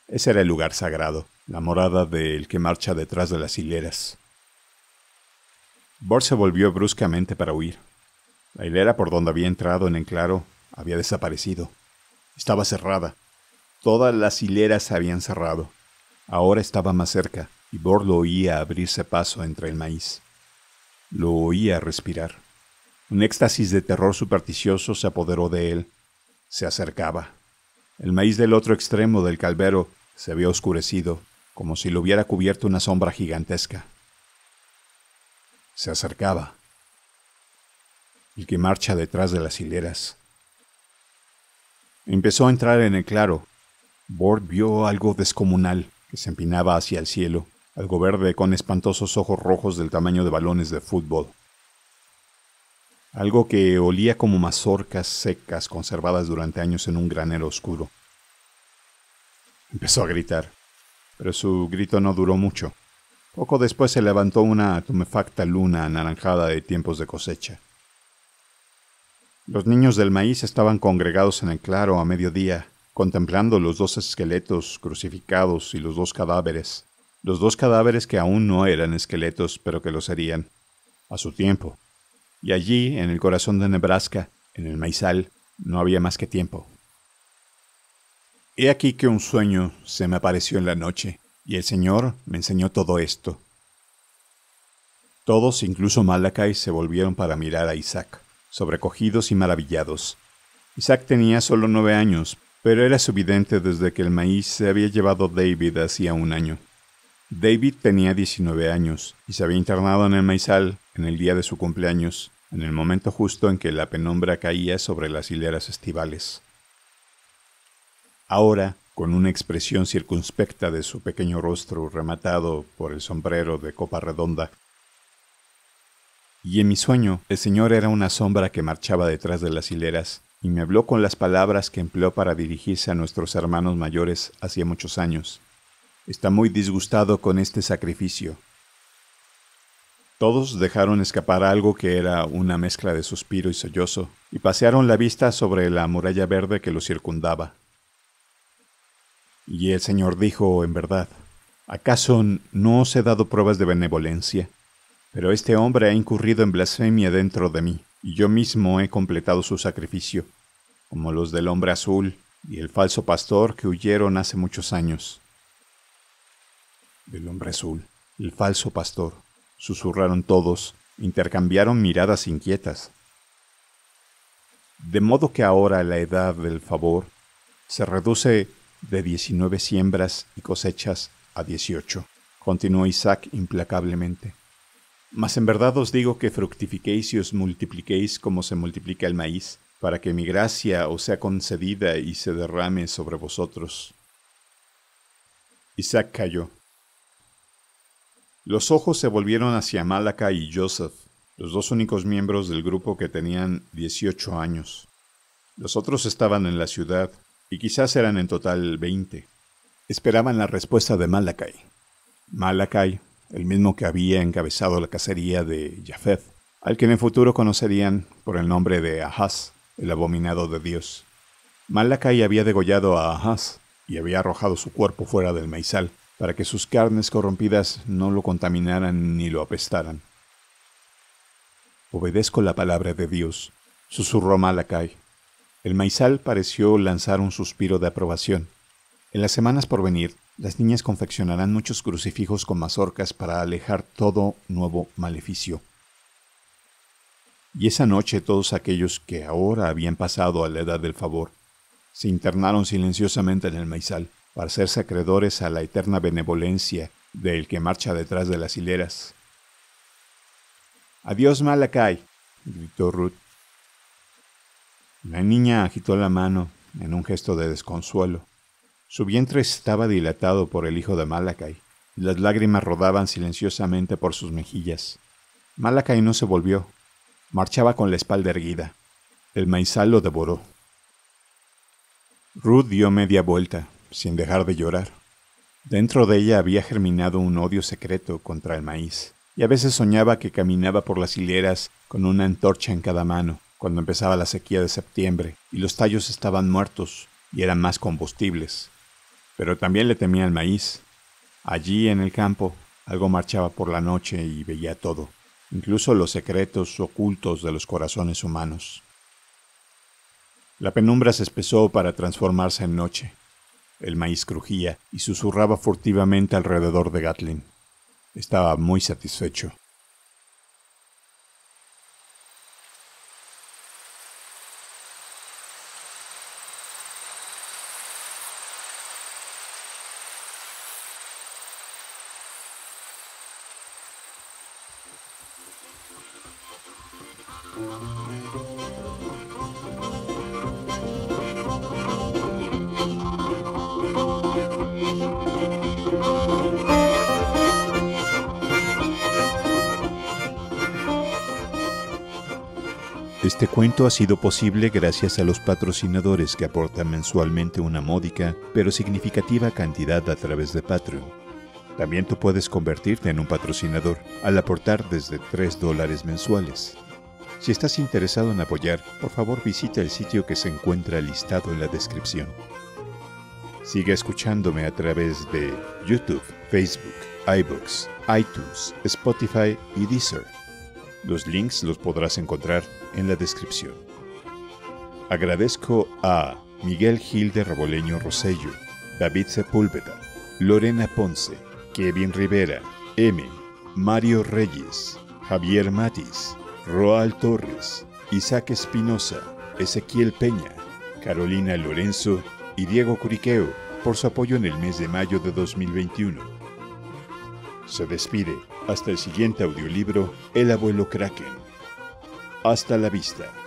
Ese era el lugar sagrado, la morada del que marcha detrás de las hileras. Bort se volvió bruscamente para huir. La hilera por donde había entrado en el claro había desaparecido. Estaba cerrada, Todas las hileras se habían cerrado. Ahora estaba más cerca y Bor lo oía abrirse paso entre el maíz. Lo oía respirar. Un éxtasis de terror supersticioso se apoderó de él. Se acercaba. El maíz del otro extremo del calvero se había oscurecido, como si lo hubiera cubierto una sombra gigantesca. Se acercaba. El que marcha detrás de las hileras. Empezó a entrar en el claro, Bord vio algo descomunal que se empinaba hacia el cielo, algo verde con espantosos ojos rojos del tamaño de balones de fútbol. Algo que olía como mazorcas secas conservadas durante años en un granero oscuro. Empezó a gritar, pero su grito no duró mucho. Poco después se levantó una tumefacta luna anaranjada de tiempos de cosecha. Los niños del maíz estaban congregados en el claro a mediodía, contemplando los dos esqueletos crucificados y los dos cadáveres, los dos cadáveres que aún no eran esqueletos, pero que lo serían, a su tiempo. Y allí, en el corazón de Nebraska, en el maizal, no había más que tiempo. He aquí que un sueño se me apareció en la noche, y el Señor me enseñó todo esto. Todos, incluso Malakai, se volvieron para mirar a Isaac, sobrecogidos y maravillados. Isaac tenía solo nueve años, pero era evidente desde que el maíz se había llevado David hacía un año. David tenía 19 años y se había internado en el maizal en el día de su cumpleaños, en el momento justo en que la penumbra caía sobre las hileras estivales. Ahora, con una expresión circunspecta de su pequeño rostro rematado por el sombrero de copa redonda, y en mi sueño, el señor era una sombra que marchaba detrás de las hileras, y me habló con las palabras que empleó para dirigirse a nuestros hermanos mayores hacía muchos años. Está muy disgustado con este sacrificio. Todos dejaron escapar algo que era una mezcla de suspiro y sollozo, y pasearon la vista sobre la muralla verde que lo circundaba. Y el Señor dijo, en verdad, ¿acaso no os he dado pruebas de benevolencia? Pero este hombre ha incurrido en blasfemia dentro de mí y yo mismo he completado su sacrificio, como los del hombre azul y el falso pastor que huyeron hace muchos años. Del hombre azul, el falso pastor, susurraron todos, intercambiaron miradas inquietas. De modo que ahora la edad del favor se reduce de 19 siembras y cosechas a 18, continuó Isaac implacablemente. Mas en verdad os digo que fructifiquéis y os multipliquéis como se multiplica el maíz, para que mi gracia os sea concedida y se derrame sobre vosotros. Isaac cayó. Los ojos se volvieron hacia Malaca y Joseph, los dos únicos miembros del grupo que tenían 18 años. Los otros estaban en la ciudad, y quizás eran en total 20. Esperaban la respuesta de Malakai. Malakai el mismo que había encabezado la cacería de Jafet, al que en el futuro conocerían por el nombre de Ahaz, el abominado de Dios. Malakai había degollado a Ahaz y había arrojado su cuerpo fuera del maizal, para que sus carnes corrompidas no lo contaminaran ni lo apestaran. Obedezco la palabra de Dios, susurró Malakai. El maizal pareció lanzar un suspiro de aprobación. En las semanas por venir, las niñas confeccionarán muchos crucifijos con mazorcas para alejar todo nuevo maleficio. Y esa noche todos aquellos que ahora habían pasado a la edad del favor se internaron silenciosamente en el maizal para ser acreedores a la eterna benevolencia del que marcha detrás de las hileras. Adiós, Malakai, gritó Ruth. La niña agitó la mano en un gesto de desconsuelo. Su vientre estaba dilatado por el hijo de Malakai, y las lágrimas rodaban silenciosamente por sus mejillas. Malakai no se volvió. Marchaba con la espalda erguida. El maizal lo devoró. Ruth dio media vuelta, sin dejar de llorar. Dentro de ella había germinado un odio secreto contra el maíz, y a veces soñaba que caminaba por las hileras con una antorcha en cada mano, cuando empezaba la sequía de septiembre, y los tallos estaban muertos y eran más combustibles pero también le temía el maíz. Allí en el campo, algo marchaba por la noche y veía todo, incluso los secretos ocultos de los corazones humanos. La penumbra se espesó para transformarse en noche. El maíz crujía y susurraba furtivamente alrededor de Gatlin. Estaba muy satisfecho. cuento ha sido posible gracias a los patrocinadores que aportan mensualmente una módica pero significativa cantidad a través de Patreon. También tú puedes convertirte en un patrocinador al aportar desde 3 dólares mensuales. Si estás interesado en apoyar, por favor visita el sitio que se encuentra listado en la descripción. Sigue escuchándome a través de YouTube, Facebook, iBooks, iTunes, Spotify y Deezer. Los links los podrás encontrar en la descripción. Agradezco a Miguel Gil de Raboleño Rosello, David Sepúlveda, Lorena Ponce, Kevin Rivera, M, Mario Reyes, Javier Matis, Roal Torres, Isaac Espinosa, Ezequiel Peña, Carolina Lorenzo y Diego Curiqueo por su apoyo en el mes de mayo de 2021. Se despide hasta el siguiente audiolibro, El abuelo Kraken. Hasta la vista.